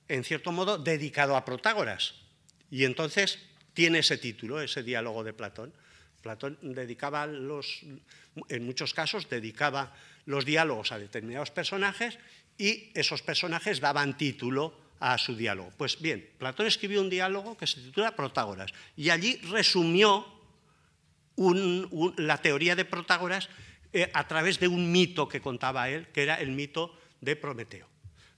en cierto modo, dedicado a Protágoras. Y entonces tiene ese título, ese diálogo de Platón. Platón dedicaba los, en muchos casos, dedicaba los diálogos a determinados personajes y esos personajes daban título a su diálogo. Pues bien, Platón escribió un diálogo que se titula Protágoras y allí resumió la teoría de Protágoras eh, a través de un mito que contaba él, que era el mito de Prometeo.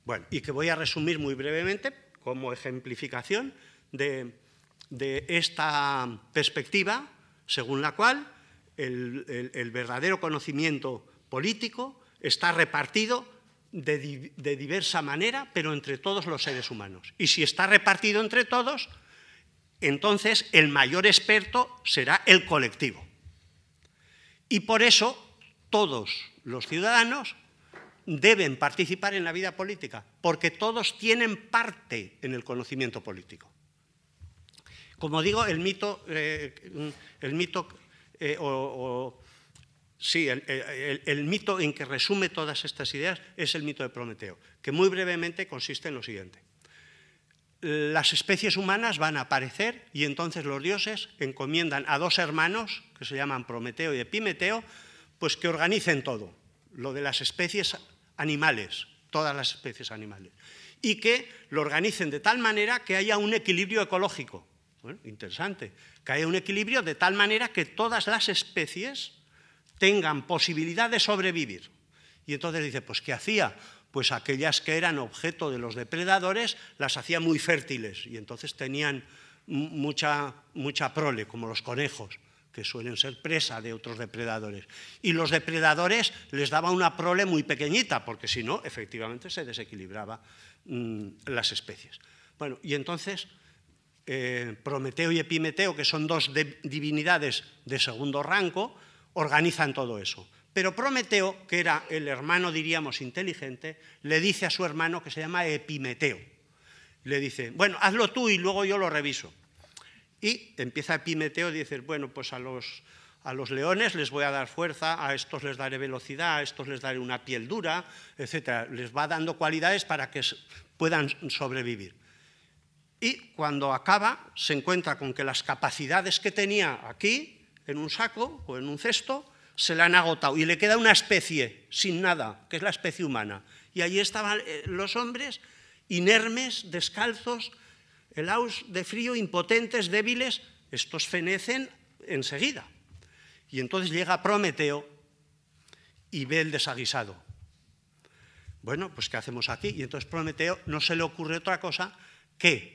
Bueno, y que voy a resumir muy brevemente como ejemplificación de, de esta perspectiva, según la cual el, verdadero conocimiento político está repartido de, diversa manera, pero entre todos los seres humanos. Y si está repartido entre todos, entonces el mayor experto será el colectivo. Y por eso todos los ciudadanos deben participar en la vida política, porque todos tienen parte en el conocimiento político. Como digo, el mito, eh, el mito eh, el, mito en que resume todas estas ideas es el mito de Prometeo, que muy brevemente consiste en lo siguiente. Las especies humanas van a aparecer y entonces los dioses encomiendan a dos hermanos, que se llaman Prometeo y Epimeteo, pues que organicen todo, lo de las especies animales, todas las especies animales, y que lo organicen de tal manera que haya un equilibrio ecológico, bueno, interesante. Cae un equilibrio de tal manera que todas las especies tengan posibilidad de sobrevivir. Y entonces dice, pues ¿qué hacía? Pues aquellas que eran objeto de los depredadores las hacía muy fértiles y entonces tenían mucha, mucha prole, como los conejos, que suelen ser presa de otros depredadores. Y los depredadores les daba una prole muy pequeñita, porque si no, efectivamente se desequilibraba mm, las especies. Bueno, y entonces eh, Prometeo y Epimeteo, que son dos divinidades de segundo rango, organizan todo eso. Pero Prometeo, que era el hermano, diríamos, inteligente, le dice a su hermano que se llama Epimeteo. Le dice, bueno, hazlo tú y luego yo lo reviso. Y empieza Epimeteo y dice, bueno, pues a los, a los leones les voy a dar fuerza, a estos les daré velocidad, a estos les daré una piel dura, etc. Les va dando cualidades para que puedan sobrevivir y cuando acaba se encuentra con que las capacidades que tenía aquí, en un saco o en un cesto, se le han agotado y le queda una especie sin nada, que es la especie humana. Y allí estaban eh, los hombres inermes, descalzos, helados de frío, impotentes, débiles, estos fenecen enseguida. Y entonces llega Prometeo y ve el desaguisado. Bueno, pues ¿qué hacemos aquí? Y entonces Prometeo no se le ocurre otra cosa que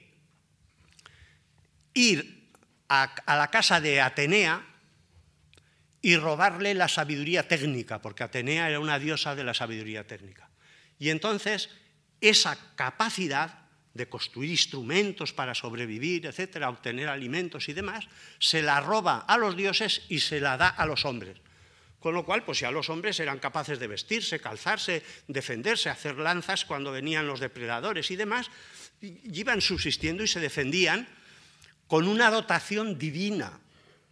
ir a, la casa de Atenea y robarle la sabiduría técnica, porque Atenea era una diosa de la sabiduría técnica. Y entonces esa capacidad de construir instrumentos para sobrevivir, etcétera, obtener alimentos y demás, se la roba a los dioses y se la da a los hombres. Con lo cual, pues ya los hombres eran capaces de vestirse, calzarse, defenderse, hacer lanzas cuando venían los depredadores y demás, iban subsistiendo y se defendían con una dotación divina,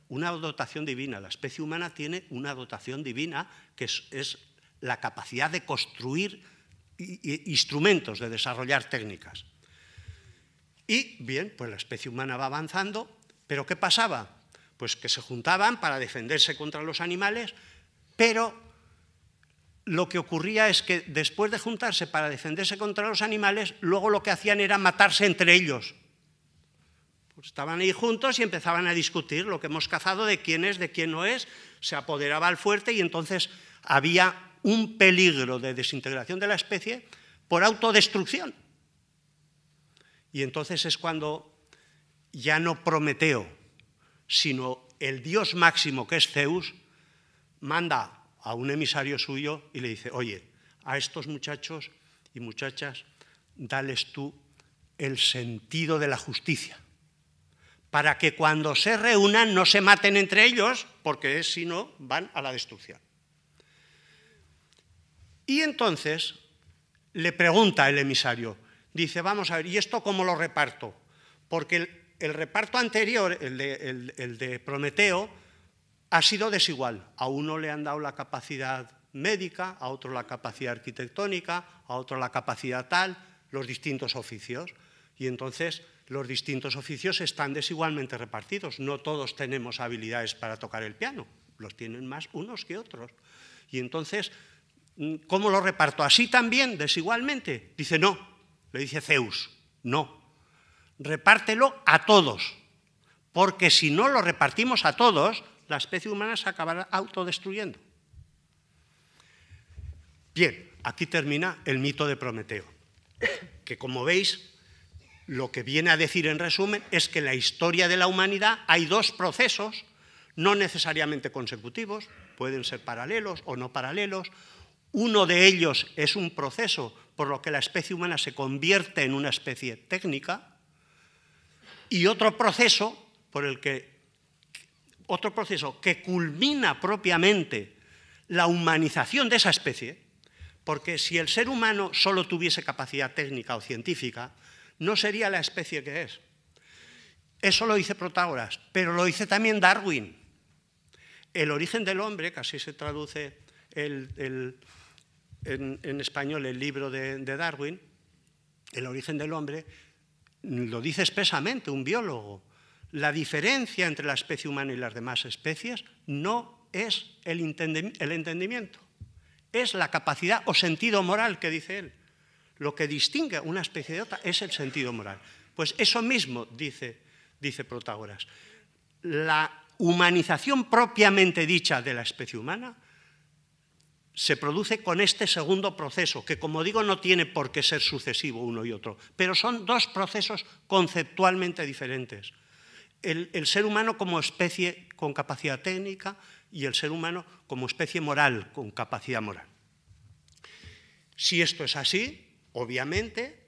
una dotación divina. La especie humana tiene una dotación divina que es, la capacidad de construir instrumentos, de desarrollar técnicas. Y bien, pues la especie humana va avanzando, pero ¿qué pasaba? Pues que se juntaban para defenderse contra los animales, pero lo que ocurría es que después de juntarse para defenderse contra los animales, luego lo que hacían era matarse entre ellos. Pues, estaban ahí juntos y empezaban a discutir lo que hemos cazado, de quién es, de quién no es, se apoderaba al fuerte y entonces había un peligro de desintegración de la especie por autodestrucción. Y entonces es cuando ya no Prometeo, sino el dios máximo que es Zeus, manda a un emisario suyo y le dice, oye, a estos muchachos y muchachas, dales tú el sentido de la justicia para que cuando se reúnan no se maten entre ellos, porque si no van a la destrucción. Y entonces le pregunta el emisario, dice, vamos a ver, ¿y esto cómo lo reparto? Porque el, reparto anterior, el de, el de Prometeo, ha sido desigual. A uno le han dado la capacidad médica, a otro la capacidad arquitectónica, a otro la capacidad tal, los distintos oficios. Y entonces los distintos oficios están desigualmente repartidos. No todos tenemos habilidades para tocar el piano, los tienen más unos que otros. Y entonces, mm, ¿cómo lo reparto? ¿Así también, desigualmente? Dice, no, le dice Zeus, no. Repártelo a todos, porque si no lo repartimos a todos, la especie humana se acabará autodestruyendo. Bien, aquí termina el mito de Prometeo, que como veis lo que viene a decir en resumen es que en la historia de la humanidad hay dos procesos, no necesariamente consecutivos, pueden ser paralelos o no paralelos. Uno de ellos es un proceso por lo que la especie humana se convierte en una especie técnica y otro proceso por el que otro proceso que culmina propiamente la humanización de esa especie, porque si el ser humano solo tuviese capacidad técnica o científica, no sería la especie que es. Eso lo dice Protágoras, pero lo dice también Darwin. El origen del hombre, que así se traduce en, español el libro de, de Darwin, el origen del hombre, lo dice expresamente un biólogo. La diferencia entre la especie humana y las demás especies no es el entendimiento, es la capacidad o sentido moral que dice él. Lo que distingue a una especie de otra es el sentido moral. Pues eso mismo dice, dice Protágoras. La humanización propiamente dicha de la especie humana se produce con este segundo proceso, que como digo no tiene por qué ser sucesivo uno y otro, pero son dos procesos conceptualmente diferentes. el, ser humano como especie con capacidad técnica y el ser humano como especie moral con capacidad moral. Si esto es así, Obviamente,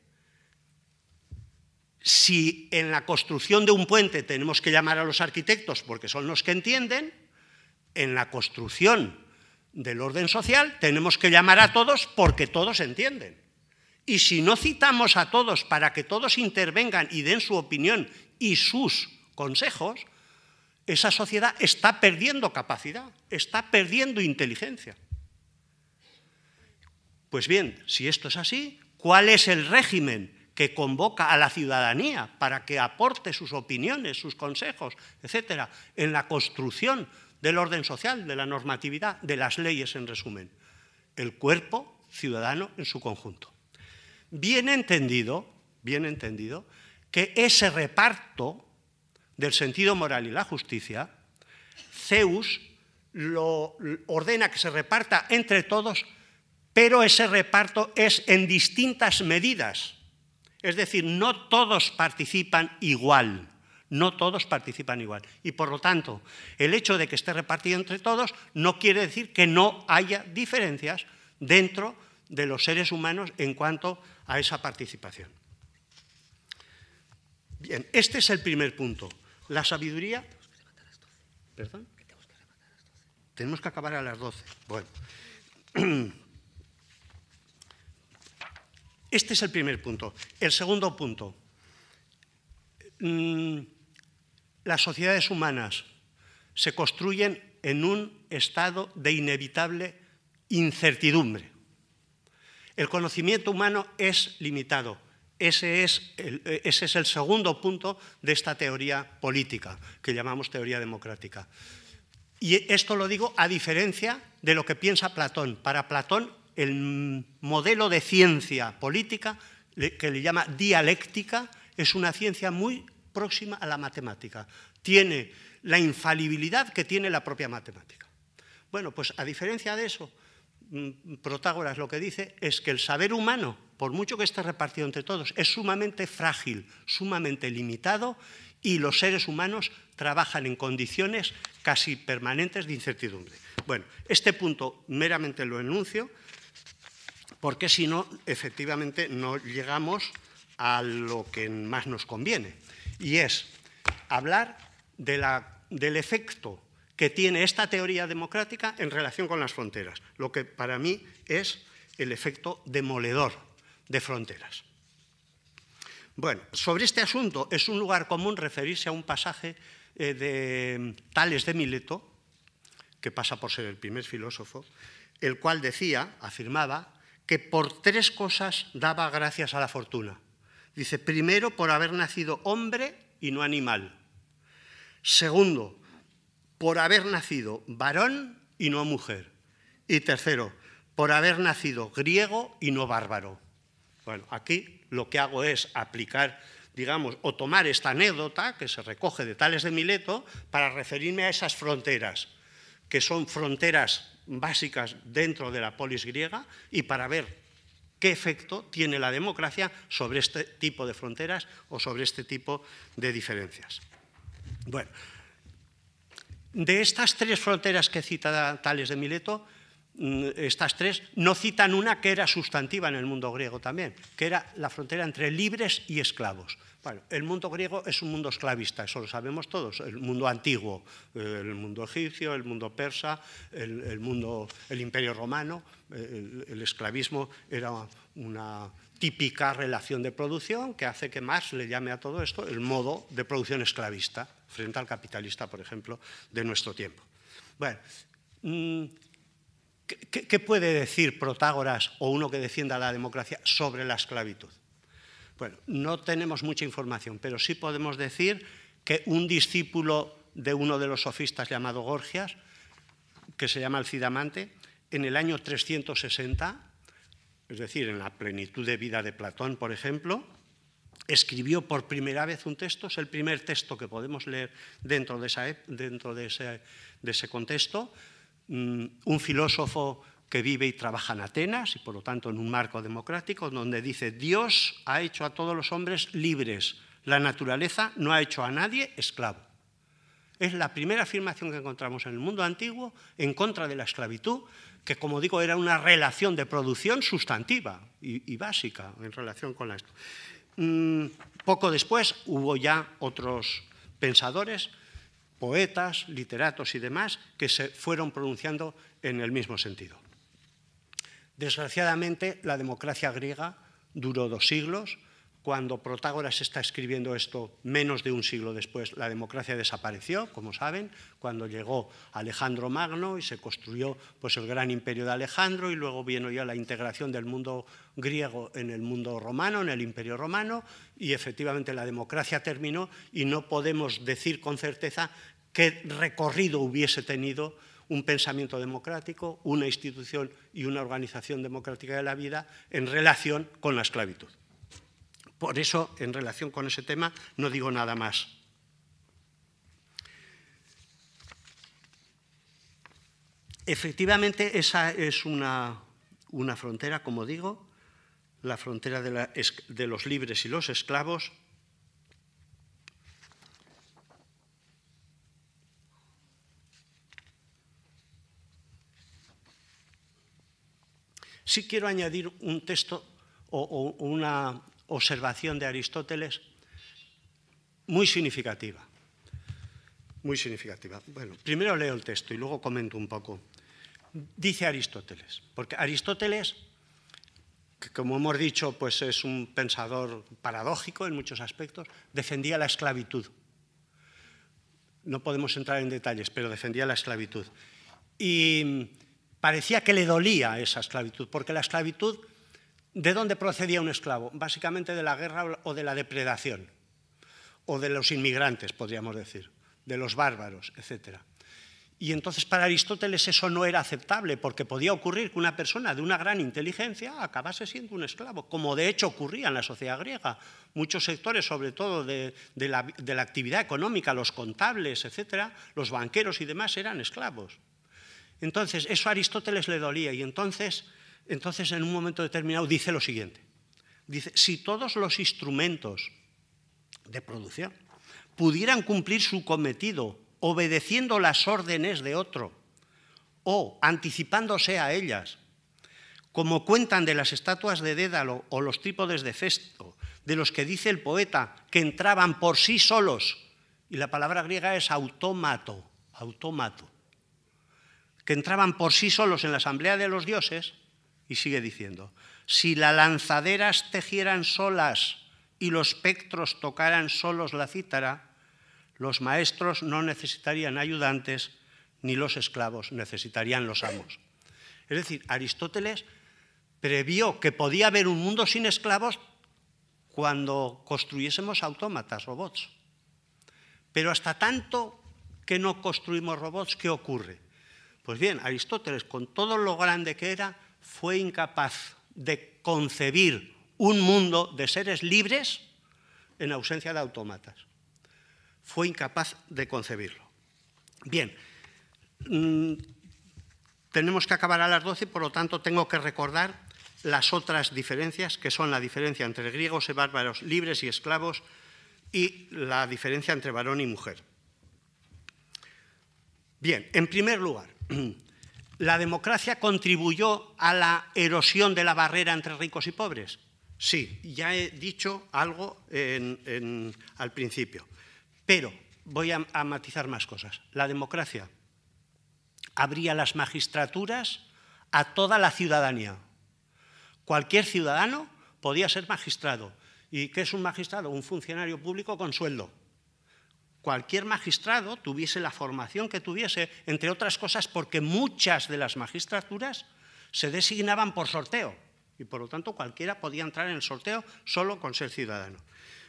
si en la construcción de un puente tenemos que llamar a los arquitectos porque son los que entienden, en la construcción del orden social tenemos que llamar a todos porque todos entienden. Y si no citamos a todos para que todos intervengan y den su opinión y sus consejos, esa sociedad está perdiendo capacidad, está perdiendo inteligencia. Pues bien, si esto es así, cuál es el régimen que convoca a la ciudadanía para que aporte sus opiniones, sus consejos, etcétera, en la construcción del orden social, de la normatividad, de las leyes en resumen. El cuerpo ciudadano en su conjunto. Bien entendido, bien entendido, que ese reparto del sentido moral y la justicia, Zeus lo ordena que se reparta entre todos pero ese reparto es en distintas medidas. Es decir, no todos participan igual, no todos participan igual. Y por lo tanto, el hecho de que esté repartido entre todos no quiere decir que no haya diferencias dentro de los seres humanos en cuanto a esa participación. Bien, este es el primer punto. La sabiduría... ¿Perdón? Tenemos que acabar a las 12. Bueno. Este es el primer punto. El segundo punto, mm, las sociedades humanas se construyen en un estado de inevitable incertidumbre. El conocimiento humano es limitado. Ese es, el, ese es el segundo punto de esta teoría política, que llamamos teoría democrática. Y esto lo digo a diferencia de lo que piensa Platón. Para Platón el modelo de ciencia política que le llama dialéctica, es una ciencia muy próxima a la matemática. Tiene la infalibilidad que tiene la propia matemática. Bueno, pues a diferencia de eso, mm, Protágoras lo que dice es que el saber humano, por mucho que esté repartido entre todos, es sumamente frágil, sumamente limitado y los seres humanos trabajan en condiciones casi permanentes de incertidumbre. Bueno, este punto meramente lo enuncio porque si no, efectivamente, no llegamos a lo que más nos conviene, y es hablar del efecto que tiene esta teoría democrática en relación con las fronteras, lo que para mí es el efecto demoledor de fronteras. Bueno, sobre este asunto es un lugar común referirse a un pasaje eh, de Tales de Mileto, que pasa por ser el primer filósofo, el cual decía, afirmaba, que por tres cosas daba gracias a la fortuna. Dice, primero, por haber nacido hombre y no animal. Segundo, por haber nacido varón y no mujer. Y tercero, por haber nacido griego y no bárbaro. Bueno, aquí lo que hago es aplicar, digamos, o tomar esta anécdota que se recoge de Tales de Mileto para referirme a esas fronteras, que son fronteras básicas dentro de la polis griega y para ver qué efecto tiene la democracia sobre este tipo de fronteras o sobre este tipo de diferencias. Bueno, de estas tres fronteras que cita Tales de Mileto, mm, estas tres no citan una que era sustantiva en el mundo griego también, que era la frontera entre libres y esclavos. Bueno, el mundo griego es un mundo esclavista, eso lo sabemos todos, el mundo antiguo, eh, el mundo egipcio, el mundo persa, el, mundo, el imperio romano, eh, el, esclavismo era una típica relación de producción que hace que Marx le llame a todo esto el modo de producción esclavista frente al capitalista, por ejemplo, de nuestro tiempo. Bueno, mm, ¿qué, puede decir Protágoras o uno que defienda la democracia sobre la esclavitud? Bueno, no tenemos mucha información, pero sí podemos decir que un discípulo de uno de los sofistas llamado Gorgias, que se llama Alcidamante, en el año 360, es decir, en la plenitud de vida de Platón, por ejemplo, escribió por primera vez un texto, es el primer texto que podemos leer dentro de, ese, de ese contexto, mm, un filósofo que vive y trabaja en Atenas y por lo tanto en un marco democrático donde dice Dios ha hecho a todos los hombres libres, la naturaleza no ha hecho a nadie esclavo. Es la primera afirmación que encontramos en el mundo antiguo en contra de la esclavitud, que como digo era una relación de producción sustantiva y, básica en relación con la... Mm, poco después hubo ya otros pensadores poetas, literatos y demás que se fueron pronunciando en el mismo sentido. Desgraciadamente, la democracia griega duró dos siglos. Cuando Protágoras está escribiendo esto, menos de un siglo después, la democracia desapareció, como saben, cuando llegó Alejandro Magno y se construyó pues, el gran imperio de Alejandro y luego vino ya la integración del mundo griego en el mundo romano, en el imperio romano, y efectivamente la democracia terminó y no podemos decir con certeza qué recorrido hubiese tenido un pensamiento democrático, una institución y una organización democrática de la vida en relación con la esclavitud. Por eso, en relación con ese tema, no digo nada más. Efectivamente, esa es una, frontera, como digo, la frontera de, de los libres y los esclavos, Sí quiero añadir un texto o, una observación de Aristóteles muy significativa. Muy significativa. Bueno, primero leo el texto y luego comento un poco. Dice Aristóteles, porque Aristóteles, que como hemos dicho, pues es un pensador paradójico en muchos aspectos, defendía la esclavitud. No podemos entrar en detalles, pero defendía la esclavitud. Y parecía que le dolía esa esclavitud, porque la esclavitud, ¿de dónde procedía un esclavo? Básicamente de la guerra o de la depredación, o de los inmigrantes, podríamos decir, de los bárbaros, etc. Y entonces para Aristóteles eso no era aceptable, porque podía ocurrir que una persona de una gran inteligencia acabase siendo un esclavo, como de hecho ocurría en la sociedad griega. Muchos sectores, sobre todo de, la, la actividad económica, los contables, etc., los banqueros y demás, eran esclavos. Entonces, eso a Aristóteles le dolía y entonces, entonces en un momento determinado dice lo siguiente. Dice, si todos los instrumentos de producción pudieran cumplir su cometido obedeciendo las órdenes de otro o anticipándose a ellas, como cuentan de las estatuas de Dédalo o los trípodes de Festo, de los que dice el poeta que entraban por sí solos, y la palabra griega es autómato, autómato, que entraban por sí solos en la asamblea de los dioses, y sigue diciendo, si las lanzaderas tejieran solas y los espectros tocaran solos la cítara, los maestros no necesitarían ayudantes ni los esclavos necesitarían los amos. Es decir, Aristóteles previó que podía haber un mundo sin esclavos cuando construyésemos autómatas, robots. Pero hasta tanto que no construimos robots, ¿qué ocurre? Pues bien, Aristóteles, con todo lo grande que era, fue incapaz de concebir un mundo de seres libres en ausencia de autómatas. Fue incapaz de concebirlo. Bien, mm, tenemos que acabar a las 12, por lo tanto tengo que recordar las otras diferencias, que son la diferencia entre griegos y bárbaros, libres y esclavos, y la diferencia entre varón y mujer. Bien, en primer lugar, ¿La democracia contribuyó a la erosión de la barrera entre ricos y pobres? Sí, ya he dicho algo al principio, pero voy a, a matizar más cosas. La democracia abría las magistraturas a toda la ciudadanía. Cualquier ciudadano podía ser magistrado. ¿Y qué es un magistrado? Un funcionario público con sueldo cualquier magistrado tuviese la formación que tuviese, entre otras cosas porque muchas de las magistraturas se designaban por sorteo y por lo tanto cualquiera podía entrar en el sorteo solo con ser ciudadano.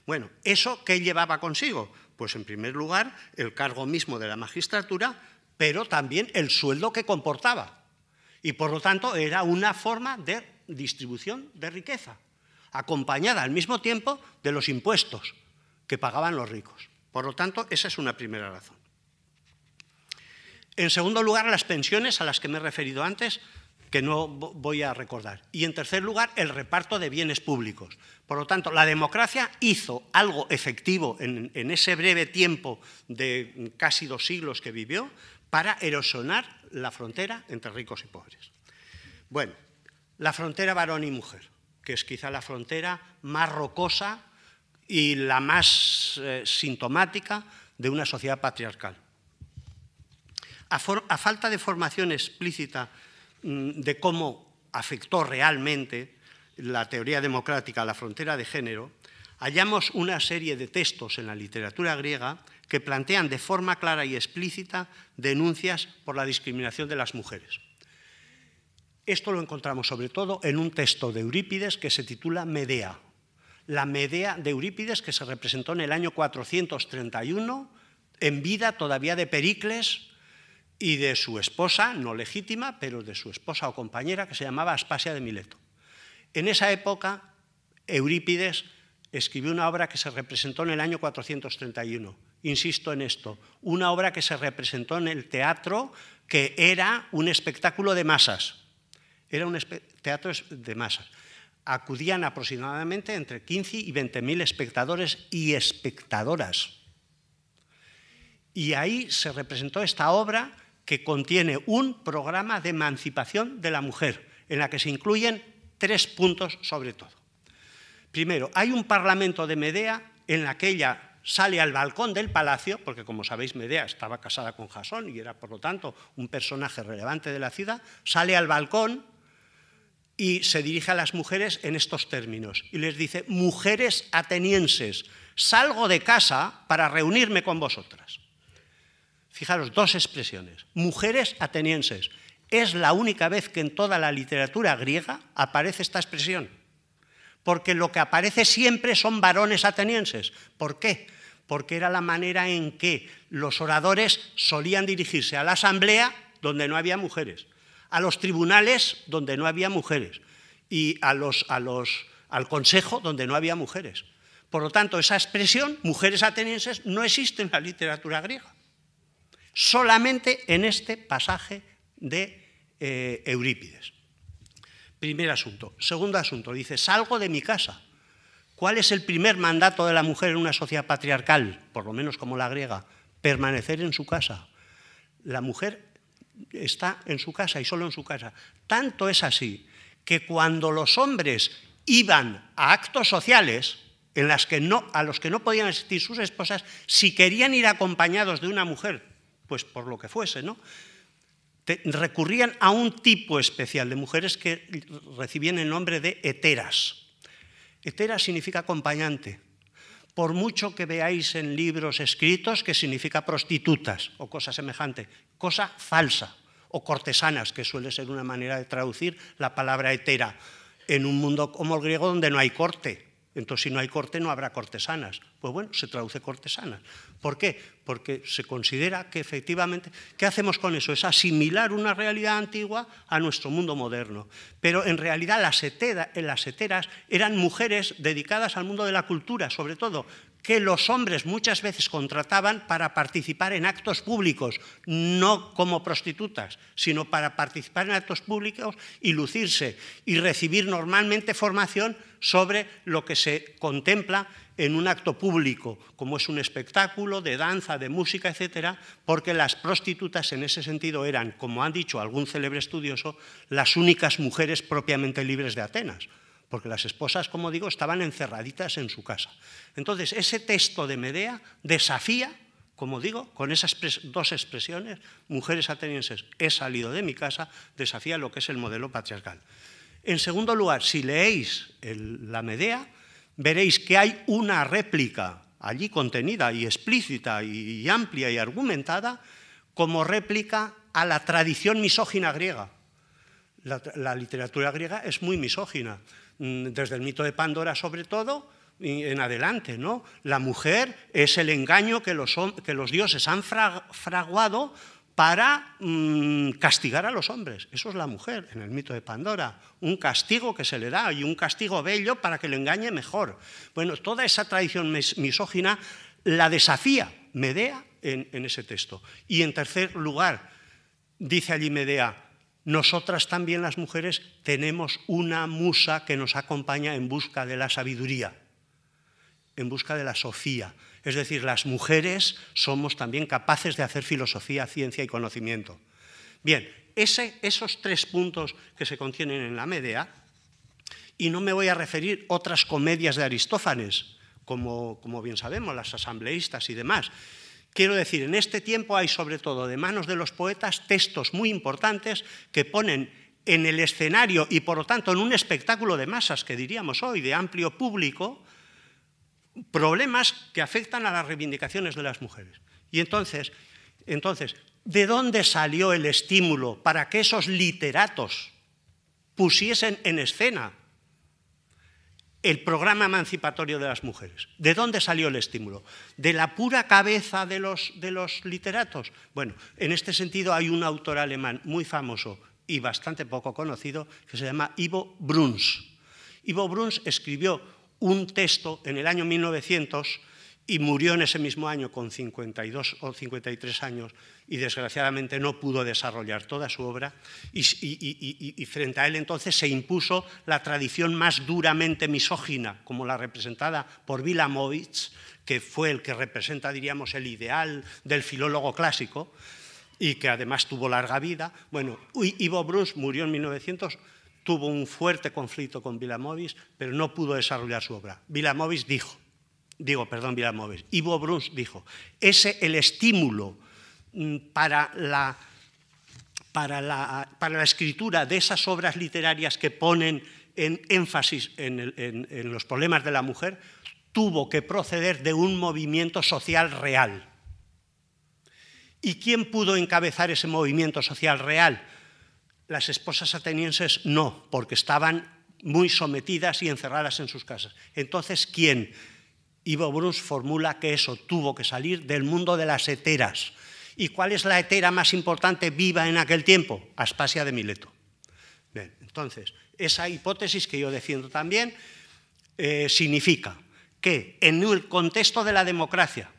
Bueno, ¿eso qué llevaba consigo? Pues en primer lugar el cargo mismo de la magistratura, pero también el sueldo que comportaba. Y por lo tanto era una forma de distribución de riqueza, acompañada al mismo tiempo de los impuestos que pagaban los ricos. Por lo tanto, esa es una primera razón. En segundo lugar, las pensiones a las que me he referido antes, que no voy a recordar. Y en tercer lugar, el reparto de bienes públicos. Por lo tanto, la democracia hizo algo efectivo en, ese breve tiempo de casi dos siglos que vivió para erosionar la frontera entre ricos y pobres. Bueno, la frontera varón y mujer, que es quizá la frontera más rocosa y la más eh, sintomática de una sociedad patriarcal. A, falta de formación explícita mm, de cómo afectó realmente la teoría democrática a la frontera de género, hallamos una serie de textos en la literatura griega que plantean de forma clara y explícita denuncias por la discriminación de las mujeres. Esto lo encontramos sobre todo en un texto de Eurípides que se titula Medea, la Medea de Eurípides, que se representó en el año 431, en vida todavía de Pericles y de su esposa, no legítima, pero de su esposa o compañera, que se llamaba Aspasia de Mileto. En esa época, Eurípides escribió una obra que se representó en el año 431. Insisto en esto, una obra que se representó en el teatro que era un espectáculo de masas. Era un teatro de masas acudían aproximadamente entre 15 y 20 mil espectadores y espectadoras. Y ahí se representó esta obra que contiene un programa de emancipación de la mujer, en la que se incluyen tres puntos sobre todo. Primero, hay un parlamento de Medea en la que ella sale al balcón del palacio, porque como sabéis Medea estaba casada con Jasón y era por lo tanto un personaje relevante de la ciudad, sale al balcón y se dirige a las mujeres en estos términos y les dice, mujeres atenienses, salgo de casa para reunirme con vosotras. Fijaros, dos expresiones, mujeres atenienses. Es la única vez que en toda la literatura griega aparece esta expresión, porque lo que aparece siempre son varones atenienses. ¿Por qué? Porque era la manera en que los oradores solían dirigirse a la asamblea donde no había mujeres a los tribunales donde no había mujeres y a los, al Consejo donde no había mujeres. Por lo tanto, esa expresión, mujeres atenienses, no existe en la literatura griega. Solamente en este pasaje de eh, Eurípides. Primer asunto. Segundo asunto, dice, salgo de mi casa. ¿Cuál es el primer mandato de la mujer en una sociedad patriarcal, por lo menos como la griega? Permanecer en su casa. La mujer está en su casa y solo en su casa. Tanto es así que cuando los hombres iban a actos sociales en las que no, a los que no podían asistir sus esposas, si querían ir acompañados de una mujer, pues por lo que fuese, ¿no? recurrían a un tipo especial de mujeres que recibían el nombre de heteras. Hetera significa acompañante. Por mucho que veáis en libros escritos que significa prostitutas o cosas semejantes, cosa falsa, o cortesanas, que suele ser una manera de traducir la palabra etera en un mundo como el griego donde no hay corte. Entonces, si no hay corte, no habrá cortesanas. Pues bueno, se traduce cortesanas. ¿Por qué? Porque se considera que efectivamente, ¿qué hacemos con eso? Es asimilar una realidad antigua a nuestro mundo moderno. Pero en realidad las, eteras las heteras eran mujeres dedicadas al mundo de la cultura, sobre todo, que los hombres muchas veces contrataban para participar en actos públicos, no como prostitutas, sino para participar en actos públicos y lucirse y recibir normalmente formación sobre lo que se contempla en un acto público, como es un espectáculo de danza, de música, etcétera, porque las prostitutas en ese sentido eran, como ha dicho algún célebre estudioso, las únicas mujeres propiamente libres de Atenas porque las esposas, como digo, estaban encerraditas en su casa. Entonces, ese texto de Medea desafía, como digo, con esas dos expresiones, mujeres atenienses, he salido de mi casa, desafía lo que es el modelo patriarcal. En segundo lugar, si leéis la Medea, veréis que hay una réplica allí contenida y explícita y, amplia y argumentada como réplica a la tradición misógina griega. La, la, literatura griega es muy misógina. Mm, desde el mito de Pandora sobre todo, en adelante, ¿no? La mujer es el engaño que los, dioses han fraguado para mm, castigar a los hombres. Eso es la mujer en el mito de Pandora. Un castigo que se le da y un castigo bello para que lo engañe mejor. Bueno, toda esa tradición misógina la desafía Medea en, en ese texto. Y en tercer lugar, dice allí Medea, nosotras también las mujeres tenemos una musa que nos acompaña en busca de la sabiduría, en busca de la sofía. Es decir, las mujeres somos también capaces de hacer filosofía, ciencia y conocimiento. Bien, esos tres puntos que se contienen en la Medea, y no me voy a referir otras comedias de Aristófanes, como, como bien sabemos, las asambleístas y demás, Quiero decir, en este tiempo hay sobre todo de manos de los poetas textos muy importantes que ponen en el escenario y por lo tanto en un espectáculo de masas que diríamos hoy de amplio público problemas que afectan a las reivindicaciones de las mujeres. Y entonces, entonces, ¿de dónde salió el estímulo para que esos literatos pusiesen en escena el programa emancipatorio de las mujeres. ¿De dónde salió el estímulo? ¿De la pura cabeza de los, de los literatos? Bueno, en este sentido hay un autor alemán muy famoso y bastante poco conocido que se llama Ivo Bruns. Ivo Bruns escribió un texto en el año 1900 y murió en ese mismo año con 52 o 53 años y desgraciadamente no pudo desarrollar toda su obra y, frente a él entonces se impuso la tradición más duramente misógina, como la representada por Vilamovic, que fue el que representa, diríamos, el ideal del filólogo clásico y que además tuvo larga vida. Bueno, Ivo Bruns murió en 1900 tuvo un fuerte conflicto con Vilamovic, pero no pudo desarrollar su obra. Vilamovic dijo, digo, perdón, Vilamovic, Ivo Bruns dijo, ese el estímulo Mm, para la, escritura de esas obras literarias que ponen en énfasis en los problemas de la mujer, tuvo que proceder de un movimiento social real. ¿Y quién pudo encabezar ese movimiento social real? Las esposas atenienses no, porque estaban muy sometidas y encerradas en sus casas. Entonces, ¿quién? Ivo Bruns formula que eso tuvo que salir del mundo de las heteras, ¿Y cuál es la etera más importante viva en aquel tiempo? Aspasia de Mileto. entonces, esa hipótesis que yo defiendo también eh, significa que en el contexto de la democracia,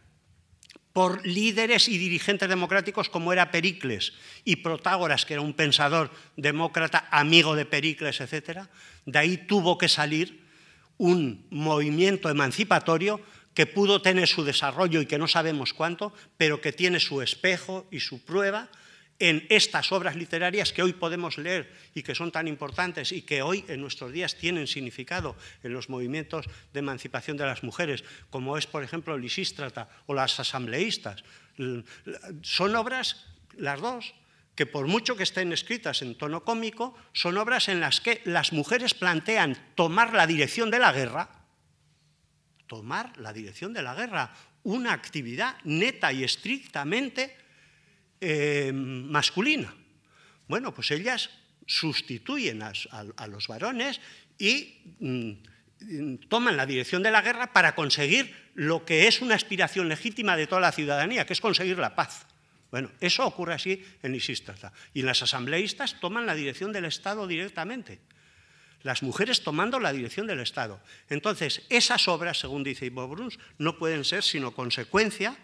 por líderes y dirigentes democráticos como era Pericles y Protágoras, que era un pensador demócrata, amigo de Pericles, etc., de ahí tuvo que salir un movimiento emancipatorio que pudo tener su desarrollo y que no sabemos cuánto, pero que tiene su espejo y su prueba en estas obras literarias que hoy podemos leer y que son tan importantes y que hoy en nuestros días tienen significado en los movimientos de emancipación de las mujeres, como es, por ejemplo, Lisístrata o las asambleístas. Son obras, las dos, que por mucho que estén escritas en tono cómico, son obras en las que las mujeres plantean tomar la dirección de la guerra tomar la dirección de la guerra, una actividad neta y estrictamente eh, masculina. Bueno, pues ellas sustituyen a, los varones y mm, toman la dirección de la guerra para conseguir lo que es una aspiración legítima de toda la ciudadanía, que es conseguir la paz. Bueno, eso ocurre así en Isístata. Y las asambleístas toman la dirección del Estado directamente las mujeres tomando la dirección del Estado. Entonces, esas obras, según dice Ivo Bruns, no pueden ser sino consecuencia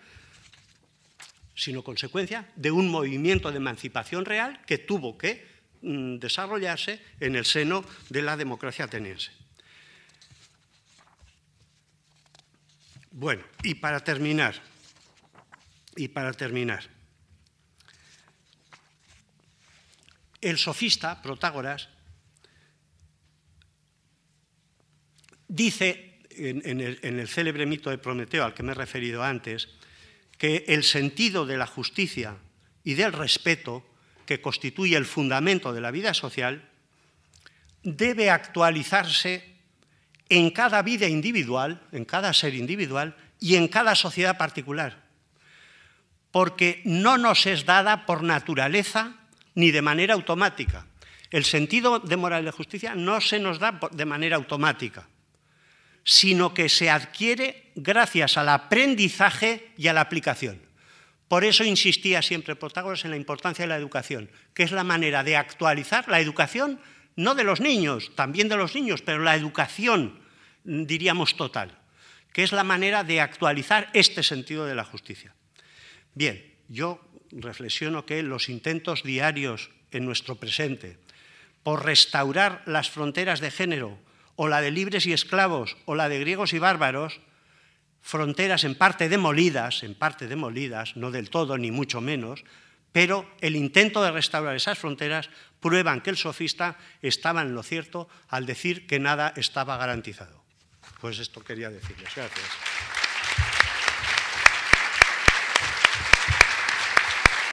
sino consecuencia de un movimiento de emancipación real que tuvo que mm, desarrollarse en el seno de la democracia ateniense. Bueno, y para terminar, y para terminar, el sofista Protágoras dice en, el, el, célebre mito de Prometeo al que me he referido antes, que el sentido de la justicia y del respeto que constituye el fundamento de la vida social debe actualizarse en cada vida individual, en cada ser individual y en cada sociedad particular, porque no nos es dada por naturaleza ni de manera automática. El sentido de moral y de justicia no se nos da de manera automática sino que se adquiere gracias al aprendizaje y a la aplicación. Por eso insistía siempre Protágoras en la importancia de la educación, que es la manera de actualizar la educación, no de los niños, también de los niños, pero la educación, diríamos, total, que es la manera de actualizar este sentido de la justicia. Bien, yo reflexiono que los intentos diarios en nuestro presente por restaurar las fronteras de género o la de libres y esclavos, o la de griegos y bárbaros, fronteras en parte demolidas, en parte demolidas, no del todo ni mucho menos, pero el intento de restaurar esas fronteras prueban que el sofista estaba en lo cierto al decir que nada estaba garantizado. Pues esto quería decirles. Gracias.